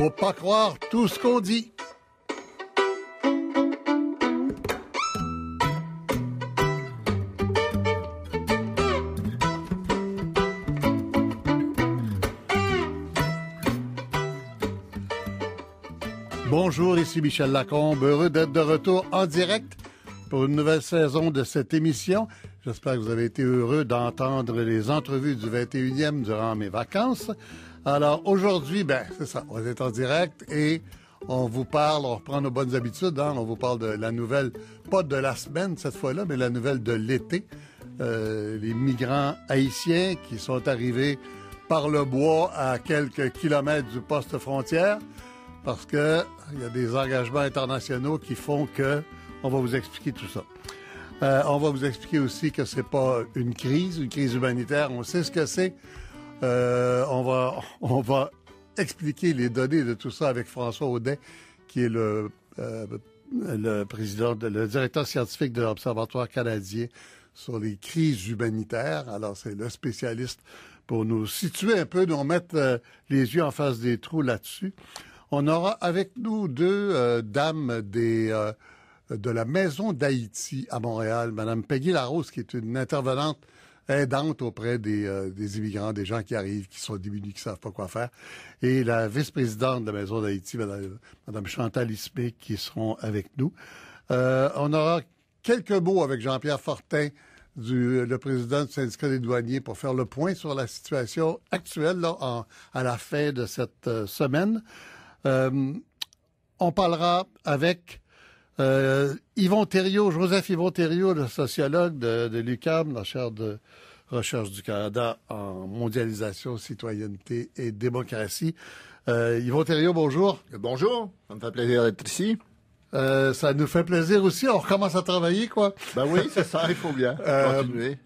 Faut pas croire tout ce qu'on dit. Bonjour, ici Michel Lacombe, heureux d'être de retour en direct pour une nouvelle saison de cette émission. J'espère que vous avez été heureux d'entendre les entrevues du 21e durant mes vacances. Alors aujourd'hui, ben c'est ça, on est en direct et on vous parle, on reprend nos bonnes habitudes, hein. on vous parle de la nouvelle, pas de la semaine cette fois-là, mais la nouvelle de l'été. Euh, les migrants haïtiens qui sont arrivés par le bois à quelques kilomètres du poste frontière, parce que il y a des engagements internationaux qui font que on va vous expliquer tout ça. Euh, on va vous expliquer aussi que c'est pas une crise, une crise humanitaire. On sait ce que c'est. Euh, on, va, on va expliquer les données de tout ça avec François Audet, qui est le, euh, le président, le directeur scientifique de l'Observatoire canadien sur les crises humanitaires. Alors, c'est le spécialiste pour nous situer un peu, nous mettre euh, les yeux en face des trous là-dessus. On aura avec nous deux dames des de la Maison d'Haïti à Montréal, Madame Peggy Larose, qui est une intervenante aidante auprès euh, des, immigrants, des gens qui arrivent, qui sont démunis, qui ne savent pas quoi faire. Et la vice-présidente de la Maison d'Haïti, Mme Chantal Ismé, qui seront avec nous. Euh, on aura quelques mots avec Jean-Pierre Fortin, le président du syndicat des douaniers, pour faire le point sur la situation actuelle à la fin de cette euh, semaine. on parlera avec euh, Yvon Thériault, Joseph Yvon Thériault, le sociologue de, l'UCAM, la chaire de recherche du Canada en mondialisation, citoyenneté et démocratie. Euh, Yvon Thériault, bonjour. Bonjour, ça me fait plaisir d'être ici. Euh, ça nous fait plaisir aussi, on recommence à travailler, quoi. Ben oui, c'est ça, il faut bien euh, continuer.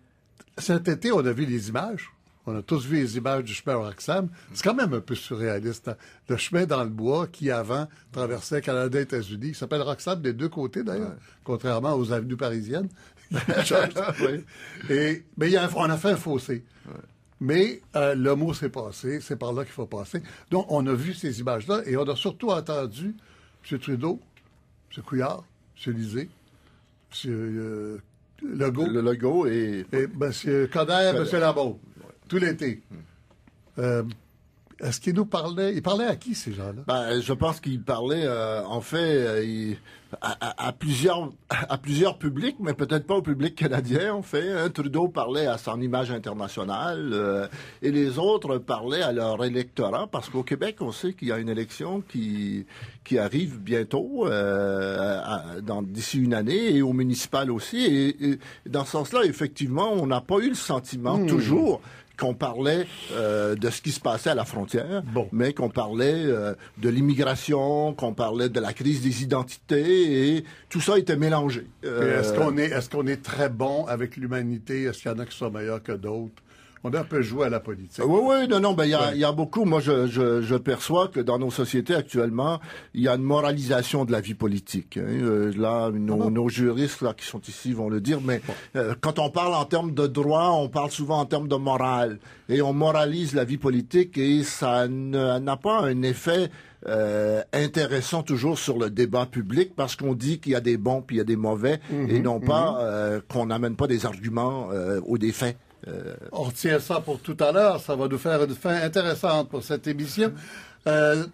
Cet été, on a vu les images on a tous vu les images du chemin Roxham. C'est quand même un peu surréaliste. Hein. Le chemin dans le bois qui, avant, traversait Canada et États-Unis, Il s'appelle Roxham des deux côtés, d'ailleurs, contrairement aux avenues parisiennes. et, mais y a, on a fait un fossé. Mais euh, le mot s'est passé, c'est par là qu'il faut passer. Donc, on a vu ces images-là et on a surtout entendu M. Trudeau, M. Couillard, M. Lisée, M. Euh, Legault. Le Legault et... M. Coder, M. Lamont tout l'été. Euh, est-ce qu'il nous parlait Il parlait à qui ces gens-là ben, je pense qu'il parlait, euh, en fait, euh, à, plusieurs à publics, mais peut-être pas au public canadien. En fait, hein. Trudeau parlait à son image internationale et les autres parlaient à leur électorat parce qu'au Québec, on sait qu'il y a une élection qui arrive bientôt, d'ici une année, et au municipal aussi. Et, dans ce sens-là, effectivement, on n'a pas eu le sentiment hmm. toujours qu'on parlait euh, de ce qui se passait à la frontière, mais qu'on parlait euh, de l'immigration, qu'on parlait de la crise des identités, et tout ça était mélangé. Est-ce euh, qu'on est, est, qu'on est très bon avec l'humanité? Est-ce qu'il y en a qui sont meilleurs que d'autres? on a un peu joué à la politique. Oui, ah, oui, non, non, ben, il y, a beaucoup. Moi, je, perçois que dans nos sociétés actuellement, il y a une moralisation de la vie politique. Hein. Euh, là, nos, ah juristes qui sont ici vont le dire, mais euh, quand on parle en termes de droit, on parle souvent en termes de morale. Et on moralise la vie politique et ça n'a pas un effet... Euh, intéressant toujours sur le débat public parce qu'on dit qu'il y a des bons puis il y a des mauvais mm-hmm. et non pas mm-hmm. qu'on n'amène pas des arguments euh, ou des faits. Euh, on retient ça pour tout à l'heure. Ça va nous faire une fin intéressante pour cette émission. Euh,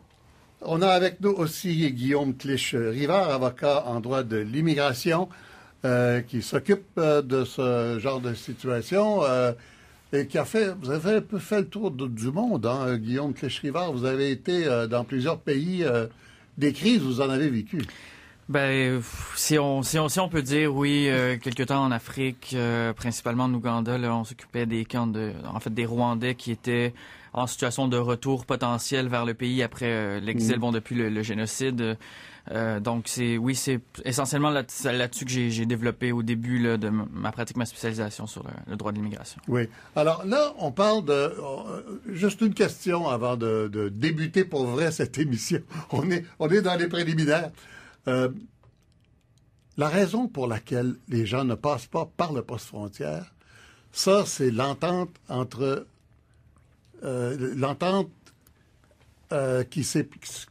on a avec nous aussi Guillaume Clich-Rivard, avocat en droit de l'immigration, euh, qui s'occupe de ce genre de situation et qui a fait, vous avez un peu fait le tour du monde, hein, Guillaume Clich-Rivard. Vous avez été dans plusieurs pays. des crises, vous en avez vécu. Ben, si on, si on, peut dire, oui, euh, quelque temps en Afrique, euh, principalement en Ouganda, on s'occupait des camps de, en fait, des Rwandais qui étaient en situation de retour potentiel vers le pays après euh, l'exil, mm. bon, depuis le, génocide. donc c'est oui, c'est essentiellement là-dessus que j'ai développé au début de ma pratique, ma spécialisation sur le, droit de l'immigration. Oui. Alors là, on parle de juste une question avant de, de, débuter pour vrai cette émission. On est on est dans les préliminaires. Euh, la raison pour laquelle les gens ne passent pas par le poste frontière, ça, c'est l'entente entre euh, l'entente euh, qui, se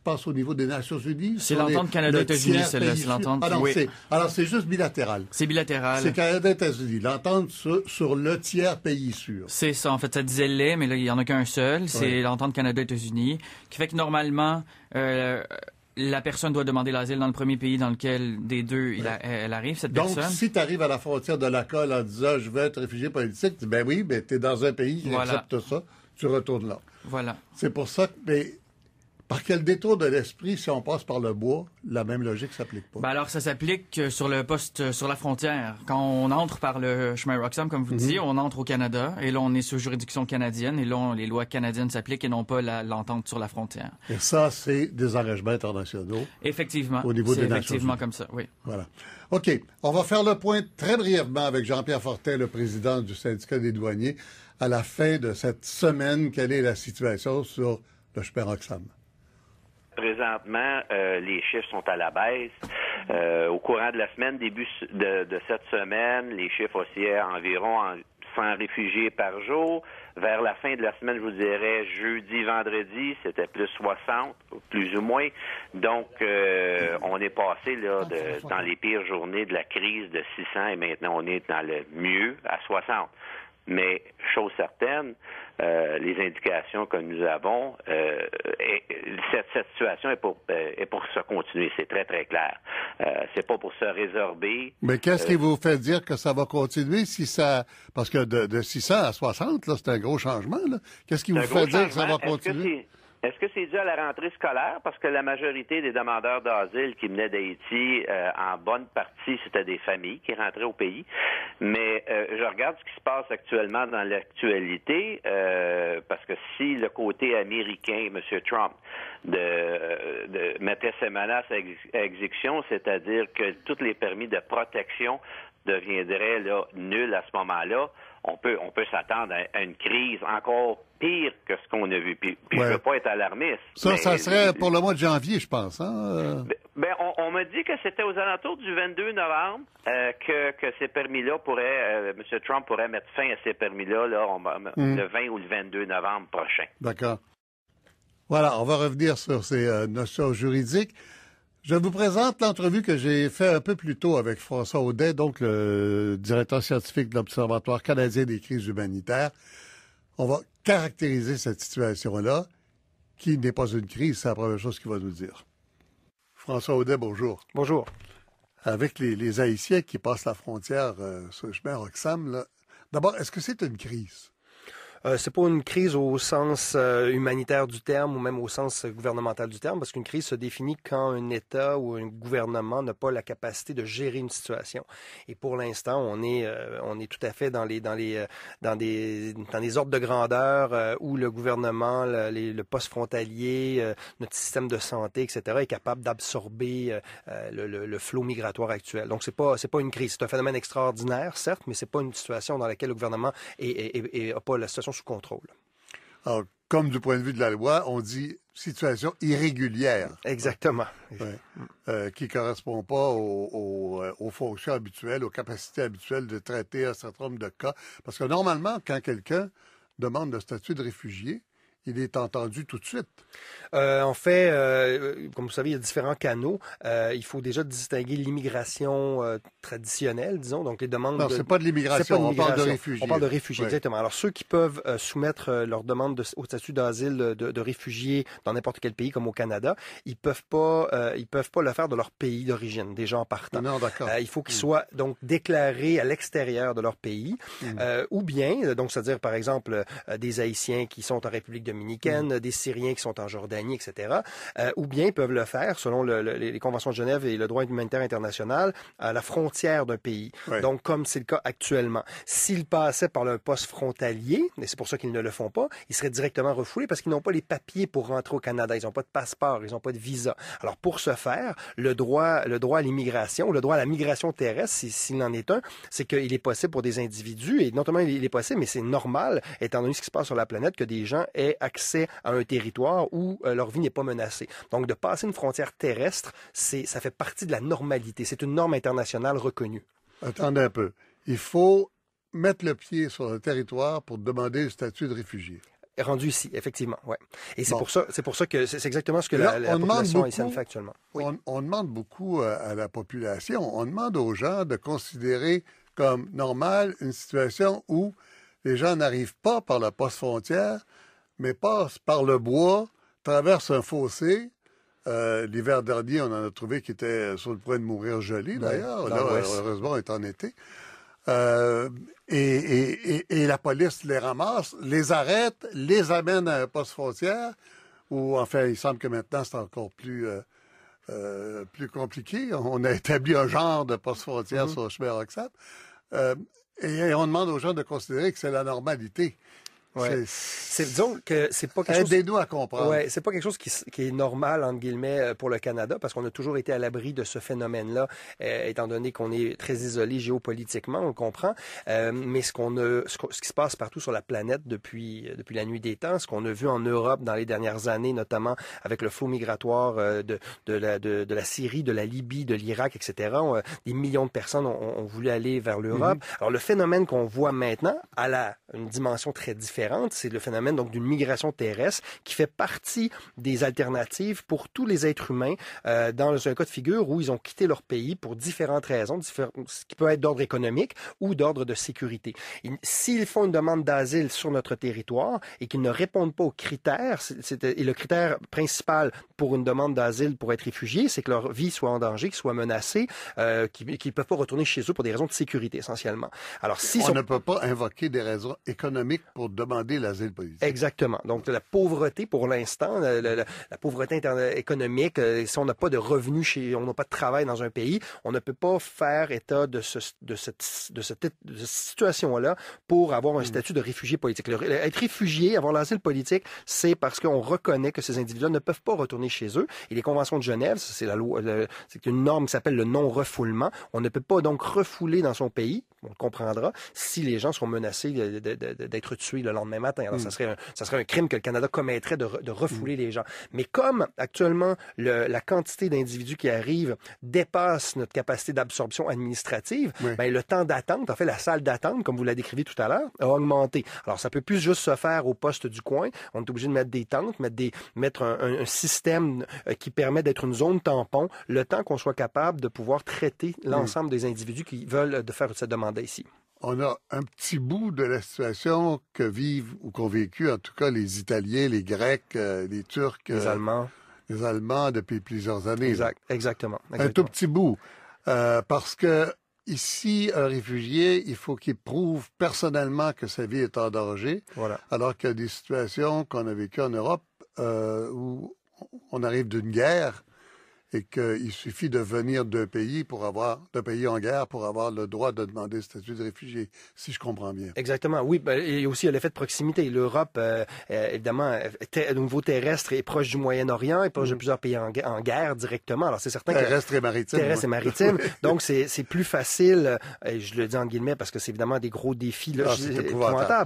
passe au niveau des Nations Unies. C'est l'entente Canada-États-Unis, celle l'entente. Alors, c'est juste bilatéral. C'est bilatéral. C'est Canada-États-Unis, l'entente sur, le tiers pays sûr. C'est ça, en fait, ça disait les, mais là, il n'y en a qu'un seul, c'est l'entente Canada-États-Unis, qui fait que normalement, la personne doit demander l'asile dans le premier pays dans lequel des deux elle arrive, cette Donc, personne. Donc, si tu arrives à la frontière de la colle en disant je veux être réfugié politique, tu dis, ben oui, mais tu es dans un pays qui accepte ça, tu retournes là. Voilà. C'est pour ça que. Par quel détour de l'esprit, si on passe par le bois, la même logique s'applique pas? Ben alors, ça s'applique euh, sur le poste, euh, sur la frontière. Quand on entre par le chemin Roxham, comme vous le mhm. on entre au Canada, et là, on est sous juridiction canadienne, et là, les lois canadiennes s'appliquent et non pas l'entente sur la frontière. Et ça, c'est des arrangements internationaux. Effectivement. Au niveau des effectivement comme ça, oui. Voilà. OK. On va faire le point très brièvement avec Jean-Pierre Fortin, le président du syndicat des douaniers, à la fin de cette semaine. Quelle est la situation sur le chemin Roxham? Présentement, euh, les chiffres sont à la baisse. Euh, au courant de la semaine, début de, cette semaine, les chiffres oscillaient environ 100 réfugiés par jour. Vers la fin de la semaine, je vous dirais jeudi, vendredi, c'était plus 60, plus ou moins. Donc, euh, on est passé là ah, dans les pires journées de la crise de 600 et maintenant on est dans le mieux à 60. Mais chose certaine, euh, les indications que nous avons, euh, et, cette, situation est pour, euh, est pour se continuer. C'est très, très clair. Euh, c'est pas pour se résorber. Mais qu'est-ce qui vous fait dire que ça va continuer si ça. Parce que de, de 600 à 60, là, c'est un gros changement. Là. Qu'est-ce qui vous fait dire que ça va continuer? Est-ce que c'est dû à la rentrée scolaire? Parce que la majorité des demandeurs d'asile qui venaient d'Haïti, euh, en bonne partie, c'était des familles qui rentraient au pays. Mais euh, je regarde ce qui se passe actuellement dans l'actualité, euh, parce que si le côté américain, M. Trump, de, mettait ses menaces à, exécution, c'est-à-dire que tous les permis de protection deviendraient nuls à ce moment-là, on peut, on peut s'attendre à une crise encore pire que ce qu'on a vu. Puis, puis pas être alarmiste. Ça, ça serait pour le mois de janvier, je pense. Hein, euh. ben, ben, on, m'a dit que c'était aux alentours du 22 novembre euh, que, ces permis-là pourraient, euh, M. Trump pourrait mettre fin à ces permis-là hmm. le 20 ou le 22 novembre prochain. D'accord. Voilà, on va revenir sur ces notions juridiques. Je vous présente l'entrevue que j'ai fait un peu plus tôt avec François Audet, donc le directeur scientifique de l'Observatoire canadien des crises humanitaires. On va caractériser cette situation-là, qui n'est pas une crise, c'est la première chose qu'il va nous dire. François Audet, bonjour. Bonjour. Avec les, Haïtiens qui passent la frontière euh, sur le chemin Roxham, d'abord, est-ce que c'est une crise? Euh, c'est pas une crise au sens euh, humanitaire du terme ou même au sens euh, gouvernemental du terme, parce qu'une crise se définit quand un État ou un gouvernement n'a pas la capacité de gérer une situation. Et pour l'instant, on est euh, on est tout à fait dans les dans les dans des dans des ordres de grandeur où le gouvernement, le, poste frontalier, notre système de santé, etc., est capable d'absorber le, le, le flot migratoire actuel. Donc c'est pas c'est pas une crise, c'est un phénomène extraordinaire, certes, mais c'est pas une situation dans laquelle le gouvernement n'a pas la situation sous contrôle. comme du point de vue de la loi, on dit situation irrégulière. Exactement. Euh, qui ne correspond pas aux, euh, aux, fonctions habituelles, aux capacités habituelles de traiter un certain nombre de cas. Parce que normalement, quand quelqu'un demande le statut de réfugié, il est entendu tout de suite. Euh, en fait, euh, euh, comme vous savez, il y a différents canaux. il faut déjà distinguer l'immigration traditionnelle, disons, donc les demandes. Non, c'est pas de l'immigration. On parle de réfugiés. On parle de réfugiés, exactement. Alors ceux qui peuvent soumettre leur demande de, au statut d'asile de, de, réfugiés dans n'importe quel pays, comme au Canada, ils peuvent pas, ils peuvent pas le faire de leur pays d'origine, déjà en partant. Non, d'accord. il faut qu'ils mm. soient donc déclarés à l'extérieur de leur pays, mm. ou bien, donc c'est-à-dire par exemple des Haïtiens qui sont en République de Mm-hmm. des Syriens qui sont en Jordanie, etc. Euh, ou bien peuvent le faire, selon les conventions de Genève et le droit humanitaire international, à la frontière d'un pays. Donc, comme c'est le cas actuellement. S'ils passaient par le poste frontalier, et c'est pour ça qu'ils ne le font pas, ils seraient directement refoulés parce qu'ils n'ont pas les papiers pour rentrer au Canada. Ils n'ont pas de passeport, ils n'ont pas de visa. Alors, pour ce faire, le droit, le droit à l'immigration, le droit à la migration terrestre, s'il en est un, c'est qu'il est possible pour des individus, et notamment il est possible, mais c'est normal, étant donné ce qui se passe sur la planète, que des gens aient accès accès à un territoire où euh, leur vie n'est pas menacée. Donc, de passer une frontière terrestre, c'est, ça fait partie de la normalité. C'est une norme internationale reconnue. Attendez un peu. Il faut mettre le pied sur le territoire pour demander le statut de réfugié rendu ici, effectivement, ouais. Et c'est pour ça, c'est pour ça que c'est exactement ce que la, fait actuellement. On, demande beaucoup euh, à la population, on demande aux gens de considérer comme normal une situation où les gens n'arrivent pas par la poste frontière, mais passe par le bois, traverse un fossé. Euh, l'hiver dernier, on en a trouvé qui était sur le point de mourir gelé, d'ailleurs. heureusement, on est en été. Euh, et, la police les ramasse, les arrête, les amène à un poste frontière, où, enfin, il semble que maintenant, c'est encore plus... Euh, plus compliqué. On a établi un genre de poste frontière mm-hmm. sur le chemin et, on demande aux gens de considérer que c'est la normalité. C'est donc que c'est pas quelque chose... à comprendre. c'est pas quelque chose qui, est normal entre guillemets euh, pour le Canada parce qu'on a toujours été à l'abri de ce phénomène-là, euh, étant donné qu'on est très isolé géopolitiquement, on le comprend. Euh, mais ce qu'on a, ce, qui se passe partout sur la planète depuis depuis la nuit des temps, ce qu'on a vu en Europe dans les dernières années, notamment avec le flot migratoire de de la, de, la Syrie, de la Libye, de l'Irak, etc. des millions de personnes ont, voulu aller vers l'Europe. Mm-hmm. Alors le phénomène qu'on voit maintenant a la, une dimension très différente c'est le phénomène donc d'une migration terrestre qui fait partie des alternatives pour tous les êtres humains euh, dans un cas de figure où ils ont quitté leur pays pour différentes raisons, ce qui peut être d'ordre économique ou d'ordre de sécurité. S'ils font une demande d'asile sur notre territoire et qu'ils ne répondent pas aux critères, c'est, et le critère principal pour une demande d'asile pour être réfugié, c'est que leur vie soit en danger, qu'ils soient menacés, euh, qu'ils ne peuvent pas retourner chez eux pour des raisons de sécurité essentiellement. Alors, si on ne peut pas invoquer des raisons économiques pour demander Exactement. Donc, la pauvreté, pour l'instant, la, pauvreté économique, euh, si on n'a pas de revenus, chez, on n'a pas de travail dans un pays, on ne peut pas faire état de, cette, situation-là pour avoir un hmm. statut de réfugié politique. être réfugié, avoir l'asile politique, c'est parce qu'on reconnaît que ces individus-là ne peuvent pas retourner chez eux. Et les conventions de Genève, c'est c'est une norme qui s'appelle le non-refoulement. On ne peut pas donc refouler dans son pays, on le comprendra, si les gens sont menacés d'être tués le lendemain matin. Alors, ça, hmm. serait un, ça serait un crime que le Canada commettrait de, refouler hmm. les gens. Mais comme actuellement, la quantité d'individus qui arrivent dépasse notre capacité d'absorption administrative, ben, le temps d'attente, en fait, la salle d'attente, comme vous la décrivez tout à l'heure, a augmenté. Alors, ça peut plus juste se faire au poste du coin. On est obligé de mettre des tentes, mettre, des, mettre un, système euh, qui permet d'être une zone tampon, le temps qu'on soit capable de pouvoir traiter hmm. l'ensemble des individus qui veulent euh, de faire cette demande ici on a un petit bout de la situation que vivent ou qu'ont vécu en tout cas les Italiens, les Grecs, euh, les Turcs. Les euh, Allemands. Les Allemands depuis plusieurs années. exactement, Un tout petit bout. Euh, parce que ici, un réfugié, il faut qu'il prouve personnellement que sa vie est en danger. Voilà. Alors qu'il y a des situations qu'on a vécues en Europe où on arrive d'une guerre et qu'il suffit de venir d'un pays pour avoir d'un pays en guerre pour avoir le droit de demander statut de réfugié, si je comprends bien. Exactement, oui. Ben, et aussi l'effet de proximité. L'Europe, euh, euh évidemment, euh, au nouveau terrestre, est proche du Moyen-Orient, et proche de mm. plusieurs pays en, guerre directement. Alors c'est certain terrestre et maritime. Terrestre et maritime. Donc c'est plus facile. Euh, et je le dis en guillemets parce que c'est évidemment des gros défis là, ah,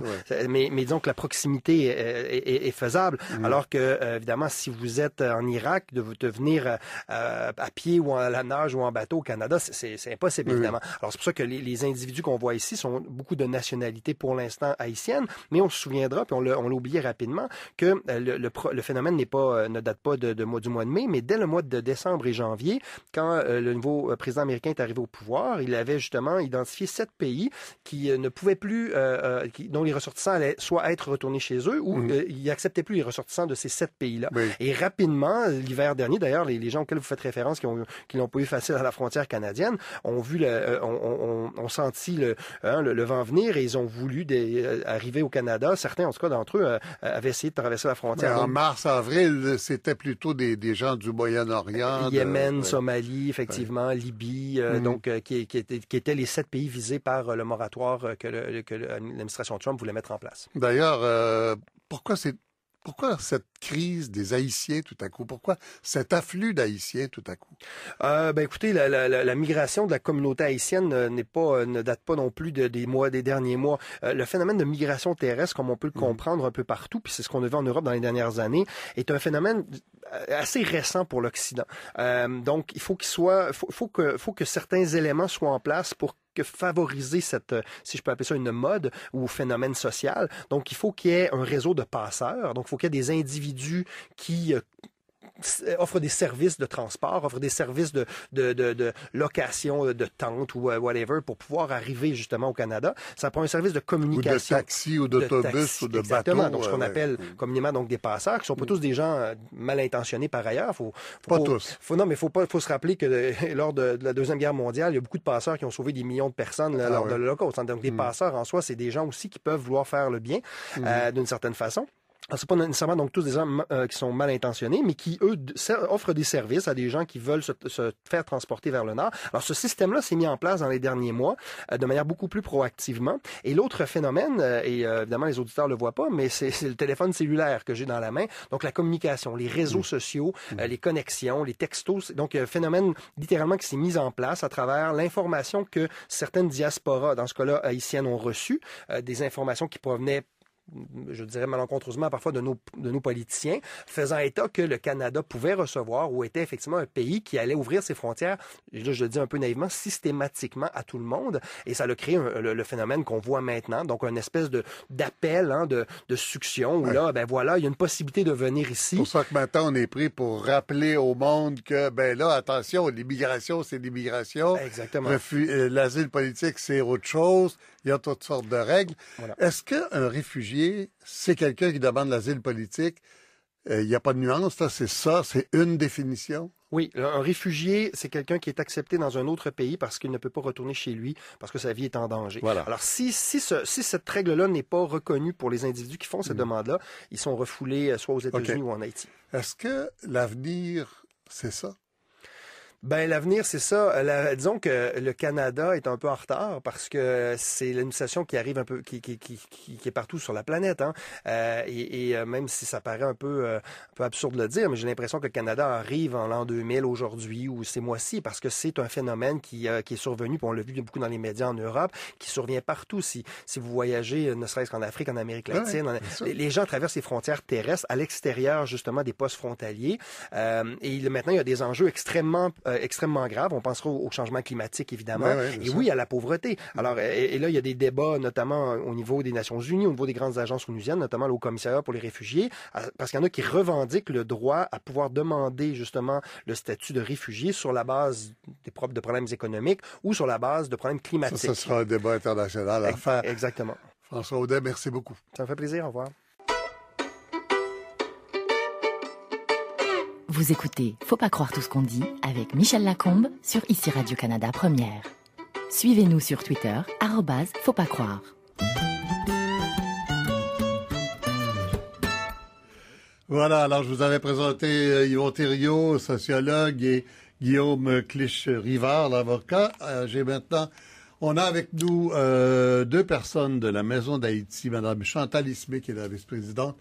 Mais, mais, disons que la proximité est, est, faisable. Mm. Alors que évidemment, si vous êtes en Irak, de, venir euh, à pied ou à la nage ou en bateau au Canada, c'est impossible, évidemment. Alors, c'est pour ça que les, individus qu'on voit ici sont beaucoup de nationalités pour l'instant haïtiennes, mais on se souviendra, puis on l'a oublié rapidement, que euh, le, le, phénomène n'est pas, euh, ne date pas de, de, du mois de mai, mais dès le mois de décembre et janvier, quand le nouveau président américain est arrivé au pouvoir, il avait justement identifié sept pays qui ne pouvaient plus, dont les ressortissants allaient soit être retournés chez eux ou il mm-hmm. ils n'acceptaient plus les ressortissants de ces sept pays-là. Et rapidement, l'hiver dernier, d'ailleurs, les, les gens auxquels vous faites référence, qui n'ont pas eu facile à la frontière canadienne, ont vu, le, euh, senti hein, le, vent venir et ils ont voulu euh, arriver au Canada. Certains, en tout cas d'entre eux, euh, avaient essayé de traverser la frontière. Ben, en mars, avril, c'était plutôt des, gens du Moyen-Orient, Yémen, Somalie, effectivement, Libye, mhm. donc qui, qui, étaient, les sept pays visés par le moratoire que l'administration Trump voulait mettre en place. D'ailleurs, pourquoi c'est pourquoi cette crise des Haïtiens tout à coup? Pourquoi cet afflux d'Haïtiens tout à coup? Euh, ben écoutez, la, migration de la communauté haïtienne euh, n'est pas, euh, ne date pas non plus des mois, des derniers mois. le phénomène de migration terrestre, comme on peut le mmh. comprendre un peu partout, puis c'est ce qu'on a vu en Europe dans les dernières années, est un phénomène assez récent pour l'Occident. donc, il faut qu'il soit, faut que, faut que certains éléments soient en place pour que favoriser cette, euh, si je peux appeler ça une mode ou phénomène social. Donc, il faut qu'il y ait un réseau de passeurs. Donc, il faut qu'il y ait des individus qui euh, euh, offre des services de transport, offre des services de, de, de, location euh, de tente ou euh, whatever pour pouvoir arriver justement au Canada. Ça prend un service de communication. Ou de taxi ou d'autobus ou de bateau. Exactement. Donc, ce qu'on appelle communément donc des passeurs, qui sont pas mm. tous des gens mal intentionnés par ailleurs. pas tous. non, mais faut faut se rappeler que lors de, la Deuxième Guerre mondiale, il y a beaucoup de passeurs qui ont sauvé des millions de personnes ah lors de de l'Holocauste. Donc, des mm. passeurs en soi, c'est des gens aussi qui peuvent vouloir faire le bien mm. d'une certaine façon. Alors, ah, c'est pas nécessairement donc tous des gens euh, qui sont mal intentionnés, mais qui eux offrent des services à des gens qui veulent se, faire transporter vers le nord. Alors ce système-là s'est mis en place dans les derniers mois euh, de manière beaucoup plus proactivement. Et l'autre phénomène, euh, et évidemment les auditeurs le voient pas, mais c'est, le téléphone cellulaire que j'ai dans la main. Donc la communication, les réseaux mmh. sociaux, mmh. les connexions, les textos. Donc un phénomène littéralement qui s'est mis en place à travers l'information que certaines diasporas, dans ce cas-là haïtiennes, ont reçue, des informations qui provenaient je dirais malencontreusement parfois de nos, politiciens, faisant état que le Canada pouvait recevoir ou était effectivement un pays qui allait ouvrir ses frontières, là je le dis un peu naïvement, systématiquement à tout le monde. Et ça le crée le, phénomène qu'on voit maintenant, donc une espèce de d'appel, hein, de, de succion, où là, ben voilà, il y a une possibilité de venir ici. C'est pour ça que maintenant on est pris pour rappeler au monde que, ben là, attention, l'immigration, c'est l'immigration. Exactement. Euh, l'asile politique, c'est autre chose il y a toutes sortes de règles. Est-ce qu'un réfugié, c'est quelqu'un qui demande l'asile politique? Euh, il n'y a pas de nuance, c'est ça, c'est une définition? Oui, un réfugié, c'est quelqu'un qui est accepté dans un autre pays parce qu'il ne peut pas retourner chez lui, parce que sa vie est en danger. Voilà. Alors, si, si, si cette règle-là n'est pas reconnue pour les individus qui font cette mmh. demande là ils sont refoulés euh, soit aux États-Unis ou en Haïti. Est-ce que l'avenir, c'est ça? Ben l'avenir, c'est ça. disons que le Canada est un peu en retard parce que c'est station qui arrive un peu, qui, est partout sur la planète. Hein. Euh, et, et, euh, même si ça paraît un peu, euh, un peu absurde de le dire, mais j'ai l'impression que le Canada arrive en l'an 2000 aujourd'hui ou ces mois-ci parce que c'est un phénomène qui, qui est survenu, puis on l'a vu beaucoup dans les médias en Europe, qui survient partout. Si, si vous voyagez, ne serait-ce qu'en Afrique, en Amérique latine, les, gens traversent les frontières terrestres à l'extérieur justement des postes frontaliers. et maintenant, il y a des enjeux extrêmement euh, extrêmement grave. On pensera au, changement climatique, évidemment. et oui, à la pauvreté. Alors, et, là, il y a des débats, notamment euh, au niveau des Nations Unies, au niveau des grandes agences onusiennes, notamment le Haut Commissariat pour les réfugiés, parce qu'il y en a qui revendiquent le droit à pouvoir demander justement le statut de réfugié sur la base des propres de problèmes économiques ou sur la base de problèmes climatiques. Ça, ce sera un débat international à faire. Exactement. François Audet, merci beaucoup. Ça me fait plaisir. Au revoir. Vous écoutez Faut pas croire tout ce qu'on dit avec Michel Lacombe sur ICI Radio-Canada Première. Suivez-nous sur Twitter, arrobase Faut pas croire. Voilà, alors je vous avais présenté euh, Yvon Thériault, sociologue, et Guillaume Clich-Rivard, l'avocat. Euh, j'ai maintenant... On a avec nous euh, deux personnes de la Maison d'Haïti, Madame Chantal Ismé, qui est la vice-présidente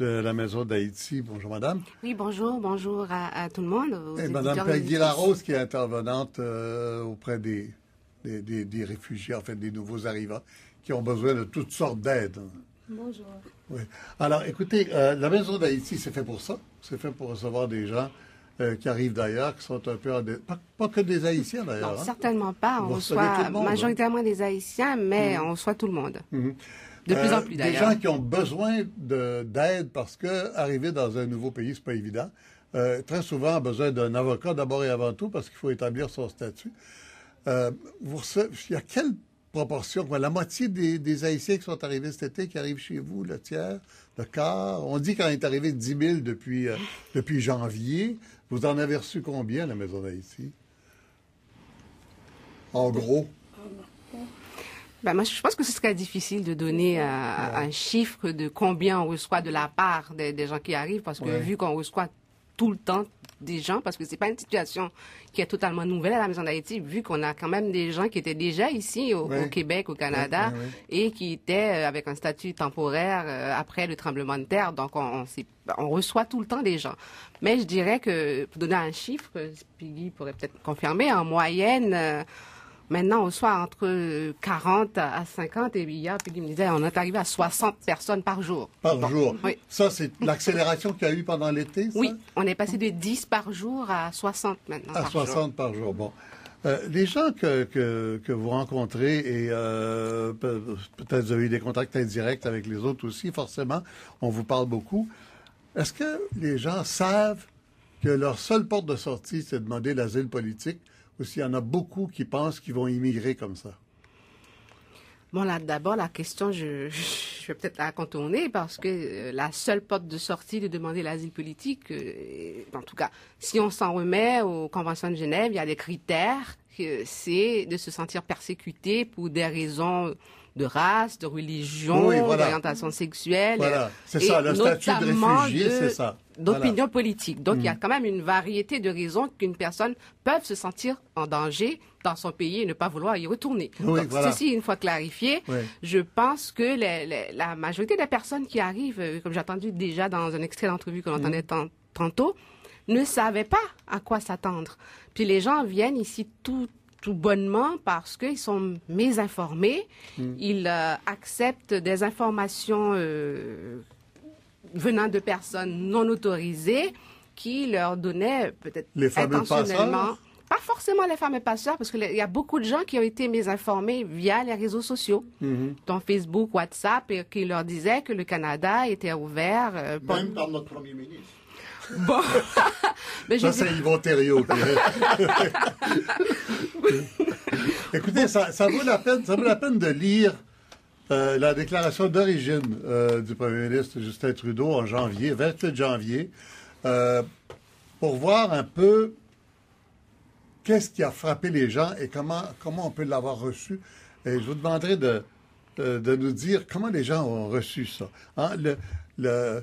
de la Maison d'Haïti. Bonjour, madame. Oui, bonjour, bonjour à, tout le monde. Et madame Peggy qui est intervenante euh, auprès des, des, réfugiés, en fait, des nouveaux arrivants, qui ont besoin de toutes sortes d'aides. Bonjour. Alors, écoutez, euh, la Maison d'Haïti, c'est fait pour ça. C'est fait pour recevoir des gens euh, qui arrivent d'ailleurs, qui sont un peu... En pas, que des Haïtiens, d'ailleurs. Hein. certainement pas. On soit majoritairement des Haïtiens, mais mhm. on soit tout le monde. Mhm. Euh, des gens qui ont besoin d'aide parce que arriver dans un nouveau pays, c'est pas évident. Euh, très souvent a besoin d'un avocat d'abord et avant tout parce qu'il faut établir son statut. Euh, il y a quelle proportion, la moitié des, Haïtiens qui sont arrivés cet été, qui arrivent chez vous, le tiers, le quart, on dit qu'on est arrivé 10 000 depuis, depuis janvier. Vous en avez reçu combien la Maison d'Haïti? En gros. Bah, moi, je pense que ce serait difficile de donner euh, un chiffre de combien on reçoit de la part des, gens qui arrivent, parce que vu qu'on reçoit tout le temps des gens, parce que ce n'est pas une situation qui est totalement nouvelle à la Maison d'Haïti, vu qu'on a quand même des gens qui étaient déjà ici au, Québec, au Canada, et qui étaient euh, avec un statut temporaire euh, après le tremblement de terre. Donc, on, reçoit tout le temps des gens. Mais je dirais que, pour donner un chiffre, Piggy pourrait peut-être confirmer, en moyenne... Maintenant, on soit entre 40 euh, à 50 et il y a, puis on est arrivé à 60 personnes par jour. Par jour Ça, c'est l'accélération qu'il y a eu pendant l'été Oui, on est passé de 10 par jour à 60 maintenant. À 60 par jour, bon. Euh, les gens que, vous rencontrez, et euh, peut-être vous avez eu des contacts indirects avec les autres aussi, forcément, on vous parle beaucoup. Est-ce que les gens savent que leur seule porte de sortie, c'est de demander l'asile politique parce qu'il y en a beaucoup qui pensent qu'ils vont immigrer comme ça. Bon, là, d'abord, la question, je, vais peut-être la contourner parce que euh, la seule porte de sortie de demander l'asile politique, euh, en tout cas, si on s'en remet aux conventions de Genève, il y a des critères, c'est de se sentir persécuté pour des raisons euh, de race, de religion, d'orientation sexuelle. et notamment D'opinion politique. Donc, il y a mm. quand même une variété de raisons qu'une personne peut se sentir en danger dans son pays et ne pas vouloir y retourner. Donc, ceci, une fois clarifié, je pense que la majorité des personnes qui arrivent, euh, comme j'ai entendu déjà dans un extrait d'entrevue l'on mm. entendait tantôt, ne savaient pas à quoi s'attendre. Puis les gens viennent ici tout tout bonnement parce qu'ils sont mésinformés, hmm. ils euh, acceptent des informations euh, venant de personnes non autorisées qui leur donnaient peut-être intentionnellement... Pas forcément les femmes et passeurs, parce qu'il y a beaucoup de gens qui ont été mésinformés via les réseaux sociaux, ton hmm. dont Facebook, WhatsApp, et qui leur disaient que le Canada était ouvert. Euh, Même par notre Premier ministre. Bon. mais ben, ça, c'est Yvon Thériault. Hein. Écoutez, ça, vaut la peine, ça la peine de lire euh, la déclaration d'origine euh, du premier ministre Justin Trudeau en janvier, 28 janvier, euh, pour voir un peu qu'est-ce qui a frappé les gens et comment, comment on peut l'avoir reçu. Et je vous demanderai de, de nous dire comment les gens ont reçu ça. Hein. le,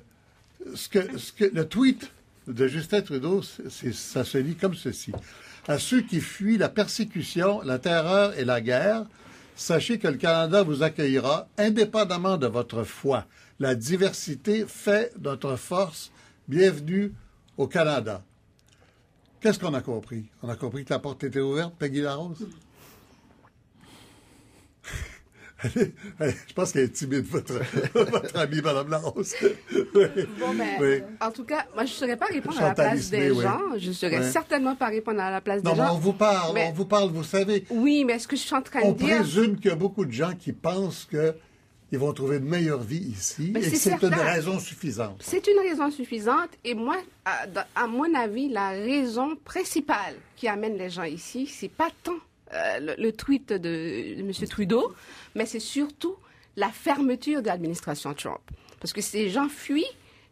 ce que, ce que, le tweet de Justin Trudeau, ça se lit comme ceci. À ceux qui fuient la persécution, la terreur et la guerre, sachez que le Canada vous accueillera indépendamment de votre foi. La diversité fait notre force. Bienvenue au Canada. Qu'est-ce qu'on a compris? On a compris que la porte était ouverte, Peggy Larose? Allez, je pense qu'elle est timide, votre, amie, Madame Larose. Bon, ben, En tout cas, moi, je ne saurais pas répondre à la place des gens. Je ne saurais certainement pas répondre à la place des gens. Non, on vous parle, on vous parle, vous savez. Oui, mais ce que je suis en train de dire... On présume qu'il y a beaucoup de gens qui pensent qu'ils vont trouver une meilleure vie ici. Ben, et c'est une raison suffisante. C'est une raison suffisante. Et moi, à, à, mon avis, la raison principale qui amène les gens ici, c'est pas tant euh, le, tweet de M. Trudeau, mais c'est surtout la fermeture de l'administration Trump. Parce que ces gens fuient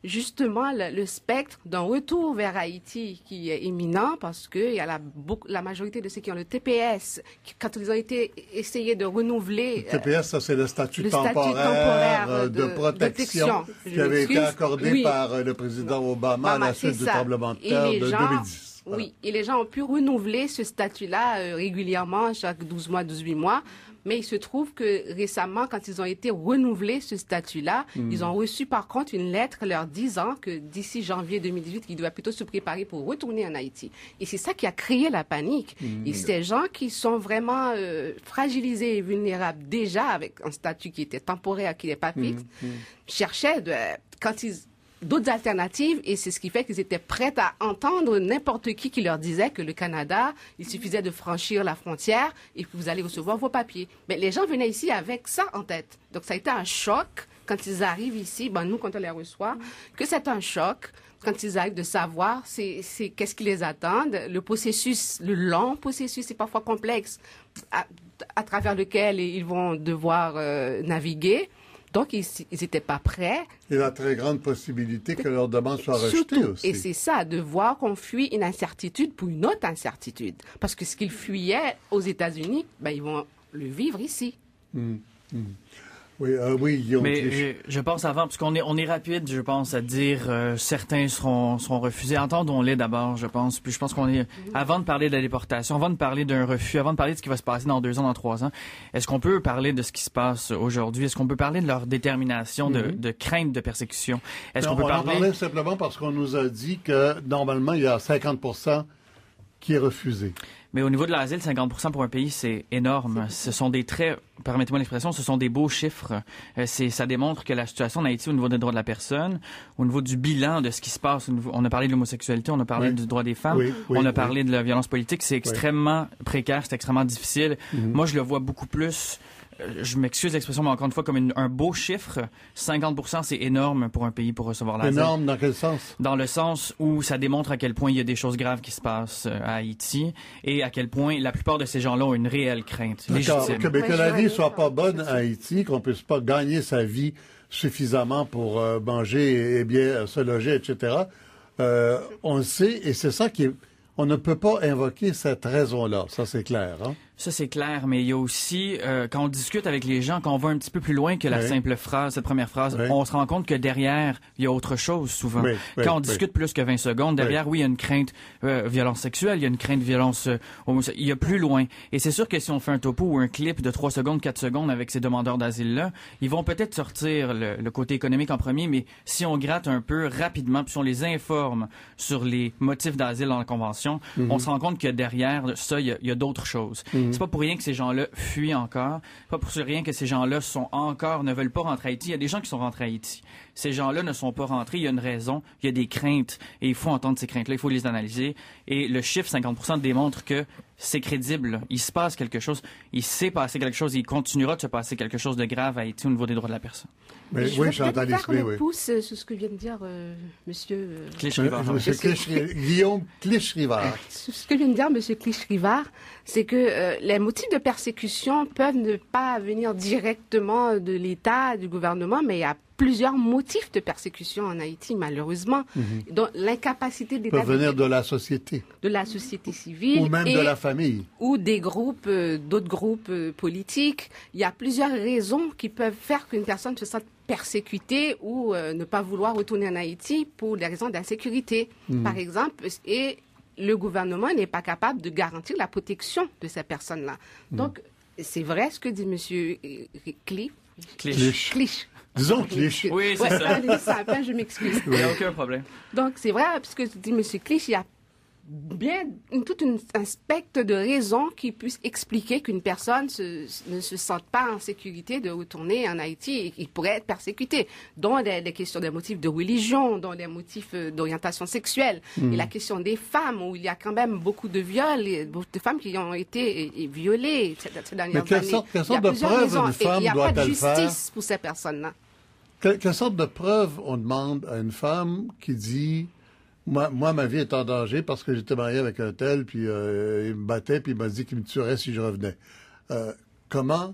justement le, spectre d'un retour vers Haïti qui est imminent parce qu'il y a la, majorité de ceux qui ont le TPS, quand ils ont été essayés de renouveler... Le euh, TPS, ça c'est le statut temporaire, euh, de, protection, qui avait été accordé par le président Obama à la suite du tremblement de terre de 2010 oui, et les gens ont pu renouveler ce statut-là euh, régulièrement, chaque 12 mois, 12-8 mois. Mais il se trouve que récemment, quand ils ont été renouvelés ce statut-là, hmm. ils ont reçu par contre une lettre leur disant que d'ici janvier 2018, ils doivent plutôt se préparer pour retourner en Haïti. Et c'est ça qui a créé la panique. Hmm. Et ces gens qui sont vraiment euh, fragilisés et vulnérables déjà avec un statut qui était temporaire, qui n'est pas hmm. fixe, cherchaient de, quand ils d'autres alternatives et c'est ce qui fait qu'ils étaient prêts à entendre n'importe qui qui leur disait que le Canada, il suffisait de franchir la frontière et que vous allez recevoir vos papiers. Mais les gens venaient ici avec ça en tête. Donc ça a été un choc quand ils arrivent ici, ben, nous quand on les reçoit, que c'est un choc quand ils arrivent de savoir c'est qu'est-ce qui les attend, le processus, le long processus, c'est parfois complexe, à, travers lequel ils vont devoir euh, naviguer. Donc, ils n'étaient pas prêts. Et la très grande possibilité que leur demande soit rejetée aussi. Et c'est ça, de voir qu'on fuit une incertitude pour une autre incertitude. Parce que ce qu'ils fuyaient aux États-Unis, ben, ils vont le vivre ici. Hum, hum. Oui, euh, Mais euh, je pense avant, parce est, on est rapide, je pense, à dire euh, certains seront, seront refusés. Entendons-les d'abord, je pense. Puis je pense qu'on est, avant de parler de la déportation, avant de parler d'un refus, avant de parler de ce qui va se passer dans deux ans, dans trois ans, est-ce qu'on peut parler de ce qui se passe aujourd'hui? Est-ce qu'on peut parler de leur détermination, de, mhm. crainte de persécution? Est-ce qu'on peut parler... en parlait simplement parce qu'on nous a dit que normalement, il y a 50 qui refusé. Mais au niveau de l'asile, 50 pour un pays, c'est énorme. Ce sont des très... permettez-moi l'expression, ce sont des beaux chiffres. Euh, ça démontre que la situation en Haïti au niveau des droits de la personne, au niveau du bilan de ce qui se passe, on a parlé de l'homosexualité, on a parlé du droit des femmes, on a parlé de la violence politique, c'est extrêmement précaire, c'est extrêmement difficile. Mhm. Moi, je le vois beaucoup plus euh, je m'excuse l'expression, mais encore une fois, comme un beau chiffre, 50 c'est énorme pour un pays pour recevoir l'aide. Énorme dans quel sens? Dans le sens où ça démontre à quel point il y a des choses graves qui se passent euh, à Haïti et à quel point la plupart de ces gens-là ont une réelle crainte légitime. Que, que la vie soit pas bonne à Haïti, qu'on puisse pas gagner sa vie suffisamment pour euh, manger et, bien se loger, etc., on sait, et c'est ça qui On ne peut pas invoquer cette raison-là, ça c'est clair. Hein? Ça, c'est clair, mais il y a aussi, euh, quand on discute avec les gens, quand on va un petit peu plus loin que la simple phrase, cette première phrase, on se rend compte que derrière, il y a autre chose souvent. quand on discute plus que 20 secondes, derrière, oui, il y a une crainte euh, violence sexuelle, il y a une crainte violence euh, Il y a plus loin. Et c'est sûr que si on fait un topo ou un clip de 3 secondes, 4 secondes avec ces demandeurs d'asile-là, ils vont peut-être sortir le, côté économique en premier, mais si on gratte un peu rapidement, puis si on les informe sur les motifs d'asile dans la Convention, mhm. on se rend compte que derrière ça, il y a, d'autres choses. Mhm. Mm. C'est pas pour rien que ces gens-là fuient encore. pas pour rien que ces gens-là sont encore, ne veulent pas rentrer à Haïti. Il y a des gens qui sont rentrés à Haïti. Ces gens-là ne sont pas rentrés. Il y a une raison. Il y a des craintes. Et il faut entendre ces craintes-là. Il faut les analyser. Et le chiffre 50% démontre que c'est crédible. Il se passe quelque chose. Il s'est passé quelque chose. Il continuera de se passer quelque chose de grave à Haïti au niveau des droits de la personne. Mais, je oui, j'entends l'esprit, pouce euh, sur ce que vient de dire M. Euh, monsieur... Euh, Guillaume Ce que vient de dire Monsieur rivard c'est que les motifs de persécution peuvent ne pas venir directement de l'État, du gouvernement, mais il y a plusieurs motifs de persécution en Haïti, malheureusement, mhm. l'incapacité d'État... Peut venir de la société. De la société civile. Ou même de la famille. Ou des groupes, euh, d'autres groupes euh, politiques. Il y a plusieurs raisons qui peuvent faire qu'une personne se sente persécutée ou euh, ne pas vouloir retourner en Haïti pour des raisons d'insécurité, mhm. par exemple. Et le gouvernement n'est pas capable de garantir la protection de ces personnes-là. Mhm. Donc, c'est vrai ce que dit Monsieur Cliff. Clich. Clich. Disons Clich. Oui, c'est ça. je m'excuse. Il n'y a aucun problème. Donc, c'est vrai, parce que dit M. Clich, il y a bien tout une, un spectre de raisons qui puissent expliquer qu'une personne ne se sente pas en sécurité de retourner en Haïti et, qu'il pourrait être persécuté dont des, questions des motifs de religion, dont des motifs euh, d'orientation sexuelle, hmm. et la question des femmes, où il y a quand même beaucoup de viols, de femmes qui ont été violées ces, dernières quelle Sorte, il y a de plusieurs il n'y a pas de justice pour ces personnes-là. quelle sorte de preuve on demande à une femme qui dit moi, ma vie est en danger parce que j'étais marié avec un tel, puis euh, il me battait, puis il m'a dit qu'il me tuerait si je revenais. Euh, comment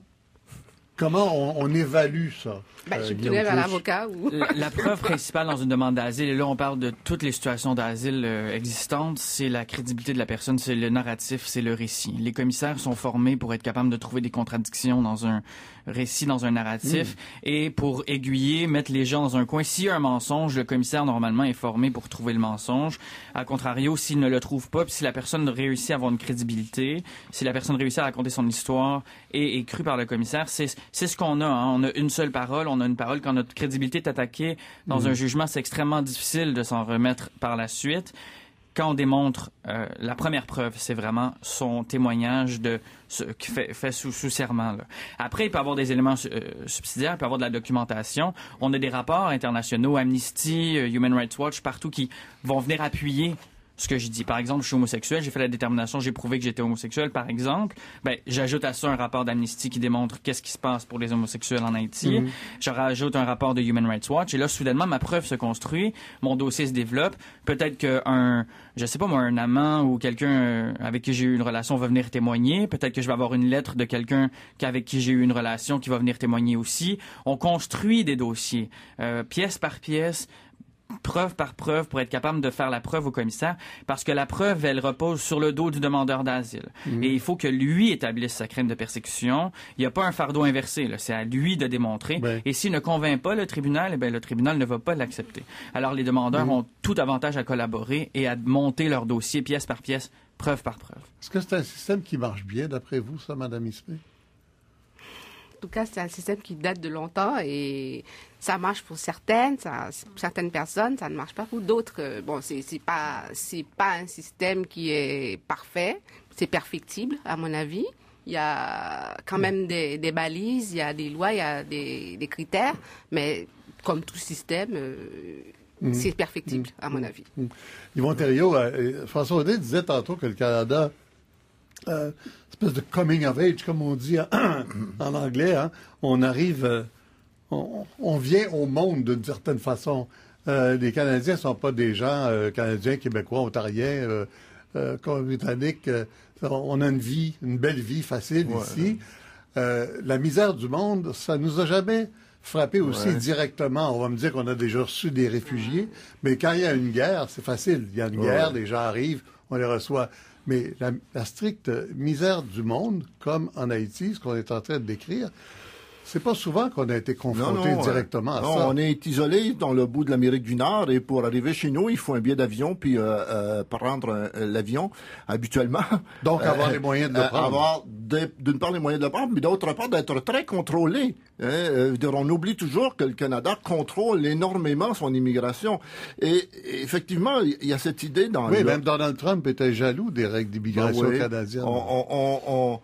Comment on, évalue ça ben, Je euh, l'avocat. Ou... Euh, la preuve principale dans une demande d'asile, et là on parle de toutes les situations d'asile euh, existantes, c'est la crédibilité de la personne, c'est le narratif, c'est le récit. Les commissaires sont formés pour être capables de trouver des contradictions dans un récit, dans un narratif, hmm. et pour aiguiller, mettre les gens dans un coin. S'il y a un mensonge, le commissaire normalement est formé pour trouver le mensonge. A contrario, s'il ne le trouve pas, puis si la personne réussit à avoir une crédibilité, si la personne réussit à raconter son histoire et est crue par le commissaire, c'est c'est ce qu'on a. Hein. On a une seule parole, on a une parole. Quand notre crédibilité est attaquée dans un mm. jugement, c'est extrêmement difficile de s'en remettre par la suite quand on démontre euh, la première preuve, c'est vraiment son témoignage de ce qui fait, sous, serment. Après, il peut avoir des éléments euh, subsidiaires, il peut avoir de la documentation. On a des rapports internationaux, Amnesty, euh, Human Rights Watch, partout qui vont venir appuyer ce que je dis. Par exemple, je suis homosexuel, j'ai fait la détermination, j'ai prouvé que j'étais homosexuel, par exemple. Ben, j'ajoute à ça un rapport d'Amnesty qui démontre qu'est-ce qui se passe pour les homosexuels en Haïti. Mhm. Je rajoute un rapport de Human Rights Watch. Et là, soudainement, ma preuve se construit, mon dossier se développe. Peut-être qu'un, je sais pas moi, un amant ou quelqu'un euh, avec qui j'ai eu une relation va venir témoigner. Peut-être que je vais avoir une lettre de quelqu'un avec qui j'ai eu une relation qui va venir témoigner aussi. On construit des dossiers, euh, pièce par pièce, preuve par preuve pour être capable de faire la preuve au commissaire parce que la preuve, elle repose sur le dos du demandeur d'asile. Mm. Et il faut que lui établisse sa crème de persécution. Il n'y a pas un fardeau inversé. C'est à lui de démontrer. Ben. Et s'il ne convainc pas le tribunal, eh ben, le tribunal ne va pas l'accepter. Alors les demandeurs mm. ont tout avantage à collaborer et à monter leur dossier pièce par pièce, preuve par preuve. Est-ce que c'est un système qui marche bien, d'après vous, ça, Madame Ispé? tout cas, c'est un système qui date de longtemps et ça marche pour certaines, certaines personnes, ça ne marche pas pour d'autres. Euh, bon, c'est pas c'est pas un système qui est parfait, c'est perfectible à mon avis. Il y a quand même des, balises, il y a des lois, il y a des, critères, mais comme tout système. Euh, mm. C'est perfectible, mm. à mon avis. Yvon mm. euh, François Audet disait tantôt que le Canada euh, espèce de coming of age, comme on dit hein, en anglais. Hein. On arrive, euh, on, vient au monde d'une certaine façon. Euh, les Canadiens ne sont pas des gens canadiens, québécois, ontariens, britanniques. on a une vie, une belle vie facile ici. la misère du monde, ça nous a jamais frappé aussi directement. On va me dire qu'on a déjà reçu des réfugiés, mais quand il y a une guerre, c'est facile. Il y a une guerre, les gens arrivent, on les reçoit. Mais la, stricte misère du monde, comme en Haïti, ce qu'on est en train de décrire, c'est pas souvent qu'on a été confronté directement à euh, non, ça. On est isolé dans le bout de l'Amérique du Nord et pour arriver chez nous, il faut un billet d'avion puis euh, euh, prendre l'avion habituellement. Donc avoir les moyens de le prendre. Avoir d'une part les moyens de le prendre, mais d'autre part d'être très contrôlé. Hein, on oublie toujours que le Canada contrôle énormément son immigration. Et effectivement, il y a cette idée dans. Oui, même Donald Trump était jaloux des règles d'immigration ah canadienne. on